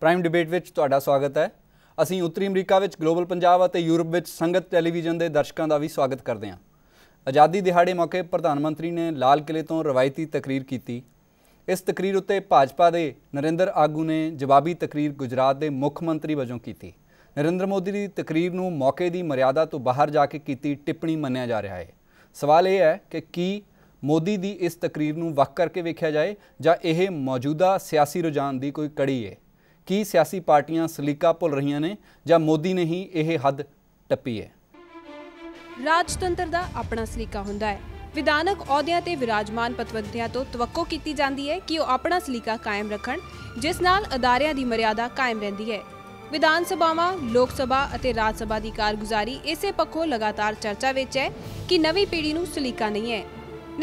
Prime debate ਵਿੱਚ ਤੁਹਾਡਾ ਸਵਾਗਤ ਹੈ ਅਸੀਂ ਉੱਤਰੀ ਅਮਰੀਕਾ ਵਿੱਚ ਗਲੋਬਲ ਪੰਜਾਬ ਅਤੇ ਯੂਰਪ ਵਿੱਚ ਸੰਗਤ ਟੈਲੀਵਿਜ਼ਨ ਦੇ ਦਰਸ਼ਕਾਂ ਦਾ ਵੀ ਸਵਾਗਤ ਕਰਦੇ ਹਾਂ ਆਜ਼ਾਦੀ ਦਿਹਾੜੇ ਮੌਕੇ ਪ੍ਰਧਾਨ ਮੰਤਰੀ ਨੇ ਲਾਲ ਕਿਲੇ ਤੋਂ ਰਵਾਇਤੀ ਤਕਰੀਰ ਕੀਤੀ ਇਸ ਤਕਰੀਰ ਉੱਤੇ ਭਾਜਪਾ ਦੇ ਨਰਿੰਦਰ ਆਗੂ ਨੇ ਜਵਾਬੀ ਤਕਰੀਰ ਗੁਜਰਾਤ ਦੇ ਮੁੱਖ ਮੰਤਰੀ ਵਜੋਂ ਕੀਤੀ ਨਰਿੰਦਰ ਮੋਦੀ ਦੀ ਤਕਰੀਰ ਨੂੰ ਮੌਕੇ ਦੀ ਮਰਿਆਦਾ ਤੋਂ ਬਾਹਰ ਜਾ ਕੇ ਕੀਤੀ ਟਿੱਪਣੀ ਮੰਨਿਆ ਜਾ ਰਿਹਾ ਹੈ ਸਵਾਲ ਇਹ ਹੈ ਕਿ ਕੀ ਮੋਦੀ ਦੀ ਇਸ ਤਕਰੀਰ ਨੂੰ ਵੱਖ ਕਰਕੇ ਵੇਖਿਆ ਜਾਏ ਜਾਂ ਇਹ ਮੌਜੂਦਾ ਸਿਆਸੀ ਰੁਝਾਨ ਦੀ ਕੋਈ ਕੜੀ ਹੈ ਕੀ ਸਿਆਸੀ ਪਾਰਟੀਆਂ ਸਲੀਕਾ ਭੁੱਲ ਰਹੀਆਂ ਨੇ ਜਾਂ ਮੋਦੀ ਨੇ ਹੀ ਇਹ ਹੱਦ ਟੱਪੀ ਹੈ ਰਾਜਤੰਤਰ ਦਾ ਆਪਣਾ ਸਲੀਕਾ ਹੁੰਦਾ ਹੈ ਵਿਧਾਨਕ ਅਹੁਦਿਆਂ ਤੇ ਵਿਰਾਜਮਾਨ ਪਤਵੰਤਿਆਂ ਤੋਂ ਤਵੱਕੋ ਕੀਤੀ ਜਾਂਦੀ ਹੈ ਕਿ ਉਹ ਆਪਣਾ ਸਲੀਕਾ ਕਾਇਮ ਰੱਖਣ ਜਿਸ ਨਾਲ ਅਦਾਰਿਆਂ ਦੀ ਮਰਿਆਦਾ ਕਾਇਮ ਰਹਿੰਦੀ ਹੈ ਵਿਧਾਨ ਸਭਾਵਾਂ ਲੋਕ ਸਭਾ ਅਤੇ ਰਾਜ ਸਭਾ ਦੀ ਕਾਰਗੁਜ਼ਾਰੀ ਇਸੇ ਪੱਖੋਂ ਲਗਾਤਾਰ ਚਰਚਾ ਵਿੱਚ ਹੈ ਕਿ ਨਵੀਂ ਪੀੜ੍ਹੀ ਨੂੰ ਸਲੀਕਾ ਨਹੀਂ ਹੈ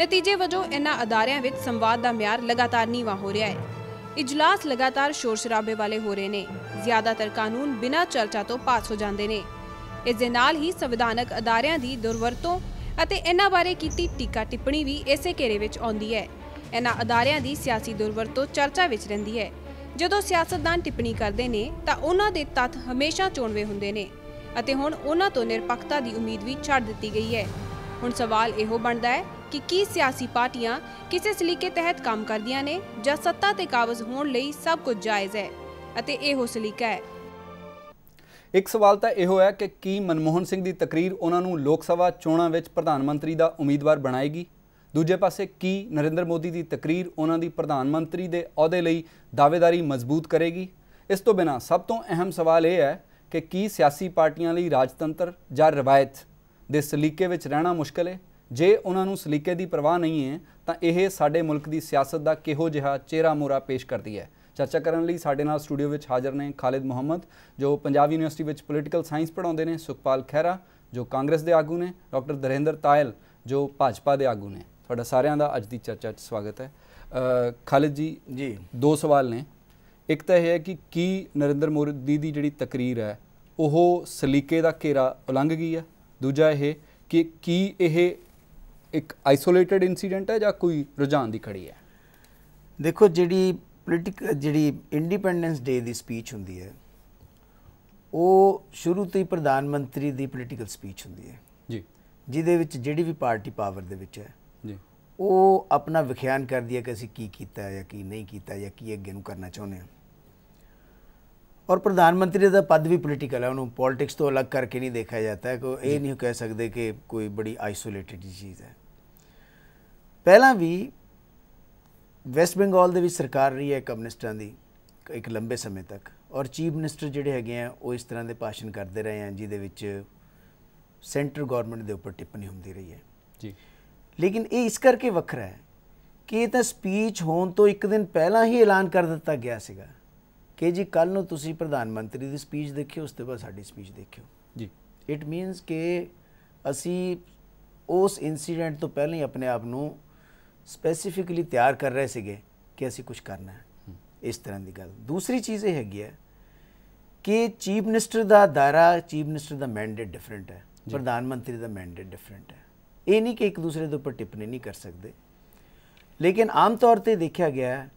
ਨਤੀਜੇ ਵਜੋਂ ਇਹਨਾਂ ਅਦਾਰਿਆਂ ਵਿੱਚ ਸੰਵਾਦ ਦਾ ਮਿਆਰ ਲਗਾਤਾਰ ਨੀਵਾ ਹੋ ਰਿਹਾ ਹੈ ਇਜਲਾਸ ਲਗਾਤਾਰ ਸ਼ੋਰ ਸ਼ਰਾਬੇ ਵਾਲੇ ਹੋ ਰਹੇ ਨੇ ਜ਼ਿਆਦਾਤਰ ਕਾਨੂੰਨ ਬਿਨਾਂ ਚਰਚਾ ਤੋਂ ਪਾਸ ਹੋ ਜਾਂਦੇ ਨੇ ਇਸ ਦੇ ਨਾਲ ਹੀ ਸੰਵਿਧਾਨਕ ਅਦਾਰਿਆਂ ਦੀ ਦੁਰਵਰਤੋਂ ਅਤੇ ਇਹਨਾਂ ਬਾਰੇ ਕੀਤੀ ਟੀਕਾ ਟਿੱਪਣੀ ਵੀ ਇਸੇ ਘੇਰੇ ਵਿੱਚ ਆਉਂਦੀ ਹੈ ਇਹਨਾਂ ਅਦਾਰਿਆਂ ਦੀ ਸਿਆਸੀ ਦੁਰਵਰਤੋਂ ਚਰਚਾ ਵਿੱਚ ਰਹਿੰਦੀ ਹੈ ਜਦੋਂ ਸਿਆਸਤਦਾਨ ਟਿੱਪਣੀ ਕਰਦੇ ਨੇ ਤਾਂ ਉਹਨਾਂ ਦੇ ਤੱਥ ਹਮੇਸ਼ਾ ਚੋਣਵੇਂ ਹੁੰਦੇ ਨੇ ਅਤੇ ਹੁਣ ਉਹਨਾਂ ਤੋਂ ਨਿਰਪੱਖਤਾ ਦੀ ਉਮੀਦ ਵੀ ਛੱਡ ਦਿੱਤੀ ਗਈ ਹੈ ਹੁਣ ਸਵਾਲ ਇਹੋ ਬਣਦਾ ਹੈ ਕਿ ਕੀ ਸਿਆਸੀ ਪਾਰਟੀਆਂ ਕਿਸੇ ਸਲੀਕੇ ਤਹਿਤ ਕੰਮ ਕਰਦੀਆਂ ਨੇ ਜਾਂ ਸੱਤਾ ਤੇ ਕਾਬਜ਼ ਹੋਣ ਲਈ ਸਭ ਕੁਝ ਜਾਇਜ਼ ਹੈ ਅਤੇ ਇਹੋ ਸਲੀਕਾ ਹੈ ਇੱਕ ਸਵਾਲ ਤਾਂ ਇਹੋ ਹੈ ਕਿ ਕੀ ਮਨਮੋਹਨ ਸਿੰਘ ਦੀ ਤਕਰੀਰ ਉਹਨਾਂ ਨੂੰ ਲੋਕ ਸਭਾ ਚੋਣਾਂ ਵਿੱਚ ਪ੍ਰਧਾਨ ਮੰਤਰੀ ਦਾ ਉਮੀਦਵਾਰ ਬਣਾਏਗੀ ਦੂਜੇ ਪਾਸੇ ਕੀ ਨਰਿੰਦਰ ਮੋਦੀ ਦੀ ਤਕਰੀਰ ਉਹਨਾਂ ਦੀ ਪ੍ਰਧਾਨ ਮੰਤਰੀ ਦੇ ਅਹੁਦੇ ਲਈ ਦਾਅਵੇਦਾਰੀ ਮਜ਼ਬੂਤ ਕਰੇਗੀ ਇਸ ਤੋਂ ਬਿਨਾ ਸਭ ਤੋਂ ਅਹਿਮ ਸਵਾਲ ਇਹ ਹੈ ਕਿ ਕੀ ਸਿਆਸੀ ਪਾਰਟੀਆਂ ਲਈ ਰਾਜਤੰਤਰ ਜਾਂ ਰਵਾਇਤ ਦੇ ਸਲੀਕੇ ਵਿੱਚ ਰਹਿਣਾ ਮੁਸ਼ਕਲ ਹੈ ਜੇ ਉਹਨਾਂ ਨੂੰ ਸਲੀਕੇ ਦੀ ਪਰਵਾਹ ਨਹੀਂ ਹੈ ਤਾਂ ਇਹ ਸਾਡੇ ਮੁਲਕ ਦੀ ਸਿਆਸਤ ਦਾ ਕਿਹੋ ਜਿਹਾ ਚਿਹਰਾ ਮੋਰਾ ਪੇਸ਼ ਕਰਦੀ ਹੈ ਚਰਚਾ ਕਰਨ ਲਈ ਸਾਡੇ ਨਾਲ ਸਟੂਡੀਓ ਵਿੱਚ ਹਾਜ਼ਰ ਨੇ ਖਾਲਿਦ ਮੁਹੰਮਦ ਜੋ ਪੰਜਾਬ ਯੂਨੀਵਰਸਿਟੀ ਵਿੱਚ ਪੋਲੀਟੀਕਲ ਸਾਇੰਸ ਪੜ੍ਹਾਉਂਦੇ ਨੇ ਸੁਖਪਾਲ ਖਹਿਰਾ ਜੋ ਕਾਂਗਰਸ ਦੇ ਆਗੂ ਨੇ ਡਾਕਟਰ ਦਰਿੰਦਰ ਤਾਇਲ ਜੋ ਭਾਜਪਾ ਦੇ ਆਗੂ ਨੇ ਤੁਹਾਡਾ ਸਾਰਿਆਂ ਦਾ ਅੱਜ ਦੀ ਚਰਚਾ 'ਚ ਸਵਾਗਤ ਹੈ ਖਾਲਿਦ ਜੀ ਜੀ ਦੋ ਸਵਾਲ ਨੇ ਇੱਕ ਤਾਂ ਇਹ ਹੈ ਕਿ ਕੀ ਨਰਿੰਦਰ ਮੋਦੀ ਦੀ ਜਿਹੜੀ ਤਕਰੀਰ ਹੈ ਉਹ ਸਲੀਕੇ ਦਾ ਘੇਰਾ ਉਲੰਘ ਗਈ ਹੈ ਦੂਜਾ ਇਹ ਕਿ ਕੀ ਇਹ ਇੱਕ ਆਈਸੋਲੇਟਡ ਇਨਸੀਡੈਂਟ ਹੈ ਜਾਂ ਕੋਈ ਰੁਝਾਨ ਦੀ ਖੜੀ ਹੈ ਦੇਖੋ ਜਿਹੜੀ ਪੋਲਿਟਿਕ ਜਿਹੜੀ ਇੰਡੀਪੈਂਡੈਂਸ ਡੇ ਦੀ ਸਪੀਚ ਹੁੰਦੀ ਹੈ ਉਹ ਸ਼ੁਰੂ ਤੋਂ ਹੀ ਪ੍ਰਧਾਨ ਮੰਤਰੀ ਦੀ ਪੋਲਿਟਿਕਲ ਸਪੀਚ ਹੁੰਦੀ ਹੈ ਜੀ ਜਿਹਦੇ ਵਿੱਚ ਜਿਹੜੀ ਵੀ ਪਾਰਟੀ ਪਾਵਰ ਦੇ ਵਿੱਚ ਹੈ ਜੀ ਉਹ ਆਪਣਾ ਵਿਖਿਆਨ ਕਰਦੀ ਹੈ ਕਿ ਅਸੀਂ ਕੀ ਕੀਤਾ ਜਾਂ ਕੀ ਨਹੀਂ ਕੀਤਾ ਜਾਂ ਕੀ ਅੱਗੇ ਨੂੰ ਕਰਨਾ ਚਾਹੁੰਦੇ ਹਾਂ ਔਰ ਪ੍ਰਧਾਨ ਮੰਤਰੀ ਦਾ ਪਦ ਵੀ ਪੋਲੀਟੀਕਲ ਹੈ ਉਹਨੂੰ ਪੋਲਿਟਿਕਸ ਤੋਂ ਅਲੱਗ ਕਰਕੇ ਨਹੀਂ ਦੇਖਿਆ ਜਾਂਦਾ ਕਿ ਇਹ ਨਹੀਂ ਕਹਿ ਸਕਦੇ ਕਿ ਕੋਈ ਬੜੀ ਆਈਸੋਲੇਟਿਡ ਚੀਜ਼ ਹੈ ਪਹਿਲਾਂ ਵੀ ਵੈਸਟ ਬੰਗਾਲ ਦੇ ਵਿੱਚ ਸਰਕਾਰ ਰਹੀ ਹੈ ਕਮਿਊਨਿਸਟਾਂ ਦੀ ਇੱਕ ਲੰਬੇ ਸਮੇਂ ਤੱਕ ਔਰ ਚੀਫ ਮਿਨਿਸਟਰ ਜਿਹੜੇ ਹੈਗੇ ਆ ਉਹ ਇਸ ਤਰ੍ਹਾਂ ਦੇ ਭਾਸ਼ਣ ਕਰਦੇ ਰਹੇ ਆ ਜਿਹਦੇ ਵਿੱਚ ਸੈਂਟਰ ਗਵਰਨਮੈਂਟ ਦੇ ਉੱਪਰ ਟਿੱਪਣੀ ਹੁੰਦੀ ਰਹੀ ਹੈ ਜੀ ਲੇਕਿਨ ਇਹ ਇਸ ਕਰਕੇ ਵੱਖਰਾ ਹੈ ਕਿ ਇਹ ਤਾਂ ਸਪੀਚ ਹੋਣ ਤੋਂ ਇੱਕ ਦਿਨ ਪਹਿਲਾਂ ਹੀ ਐਲਾਨ ਕਰ ਦਿੱਤਾ ਗਿਆ ਸੀਗਾ ਕਿ ਜੀ ਕੱਲ ਨੂੰ ਤੁਸੀਂ ਪ੍ਰਧਾਨ ਮੰਤਰੀ ਦੀ ਸਪੀਚ ਦੇਖਿਓ ਉਸ ਤੋਂ ਬਾਅਦ ਸਾਡੀ ਸਪੀਚ ਦੇਖਿਓ ਜੀ ਇਟ ਮੀਨਸ ਕਿ ਅਸੀਂ ਉਸ ਇਨਸੀਡੈਂਟ ਤੋਂ ਪਹਿਲਾਂ ਹੀ ਆਪਣੇ ਆਪ ਨੂੰ ਸਪੈਸੀਫਿਕਲੀ ਤਿਆਰ ਕਰ ਰਹੇ ਸੀਗੇ ਕਿ ਅਸੀਂ ਕੁਝ ਕਰਨਾ ਹੈ ਇਸ ਤਰ੍ਹਾਂ ਦੀ ਗੱਲ ਦੂਸਰੀ ਚੀਜ਼ ਇਹ ਹੈਗੀ ਹੈ ਕਿ ਚੀਫ ਮਿਨਿਸਟਰ ਦਾ ਦਾਇਰਾ ਚੀਫ ਮਿਨਿਸਟਰ ਦਾ ਮੈਂਡੇਟ ਡਿਫਰੈਂਟ ਹੈ ਪ੍ਰਧਾਨ ਮੰਤਰੀ ਦਾ ਮੈਂਡੇਟ ਡਿਫਰੈਂਟ ਹੈ ਇਹ ਨਹੀਂ ਕਿ ਇੱਕ ਦੂਸਰੇ ਦੇ ਉੱਪਰ ਟਿੱਪਣੀ ਨਹੀਂ ਕਰ ਸਕਦੇ ਲੇਕਿਨ ਆਮ ਤੌਰ ਤੇ ਦੇਖਿਆ ਗਿਆ ਹੈ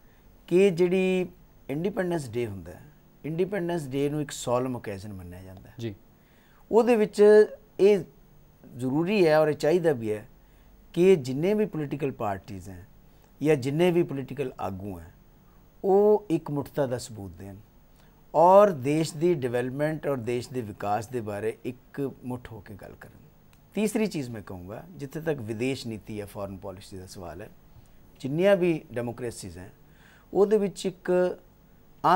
ਕਿ ਜਿਹੜੀ ਇੰਡੀਪੈਂਡੈਂਸ ਡੇ ਹੁੰਦਾ ਹੈ ਇੰਡੀਪੈਂਡੈਂਸ ਡੇ ਨੂੰ ਇੱਕ ਸੋਲਮ ਓਕੇਜ਼ਨ ਮੰਨਿਆ ਜਾਂਦਾ ਹੈ ਜੀ ਉਹਦੇ ਵਿੱਚ ਇਹ ਜ਼ਰੂਰੀ ਹੈ ਔਰ ਇਹ ਚਾਹੀਦਾ ਵੀ ਹੈ ਕਿ ਜਿੰਨੇ ਵੀ ਪੋਲੀਟੀਕਲ ਪਾਰਟੀਆਂ ਹੈ ਜਾਂ ਜਿੰਨੇ ਵੀ ਪੋਲੀਟੀਕਲ ਆਗੂ ਹੈ ਉਹ ਇੱਕ ਮੁਠਤਾ ਦਾ ਸਬੂਤ ਦੇਣ ਔਰ ਦੇਸ਼ ਦੀ ਡਿਵੈਲਪਮੈਂਟ ਔਰ ਦੇਸ਼ ਦੇ ਵਿਕਾਸ ਦੇ ਬਾਰੇ ਇੱਕ ਮੁੱਠ ਹੋ ਕੇ ਗੱਲ ਕਰਨ ਤੀਸਰੀ ਚੀਜ਼ ਮੈਂ ਕਹੂੰਗਾ ਜਿੱਥੇ ਤੱਕ ਵਿਦੇਸ਼ ਨੀਤੀ ਹੈ ਫੋਰਨ ਪਾਲਿਸੀ ਦਾ ਸਵਾਲ ਹੈ ਜਿੰਨੀਆਂ ਵੀ ਡੈਮੋਕ੍ਰੇਸੀਜ਼ ਹੈ ਉਹਦੇ ਵਿੱਚ ਇੱਕ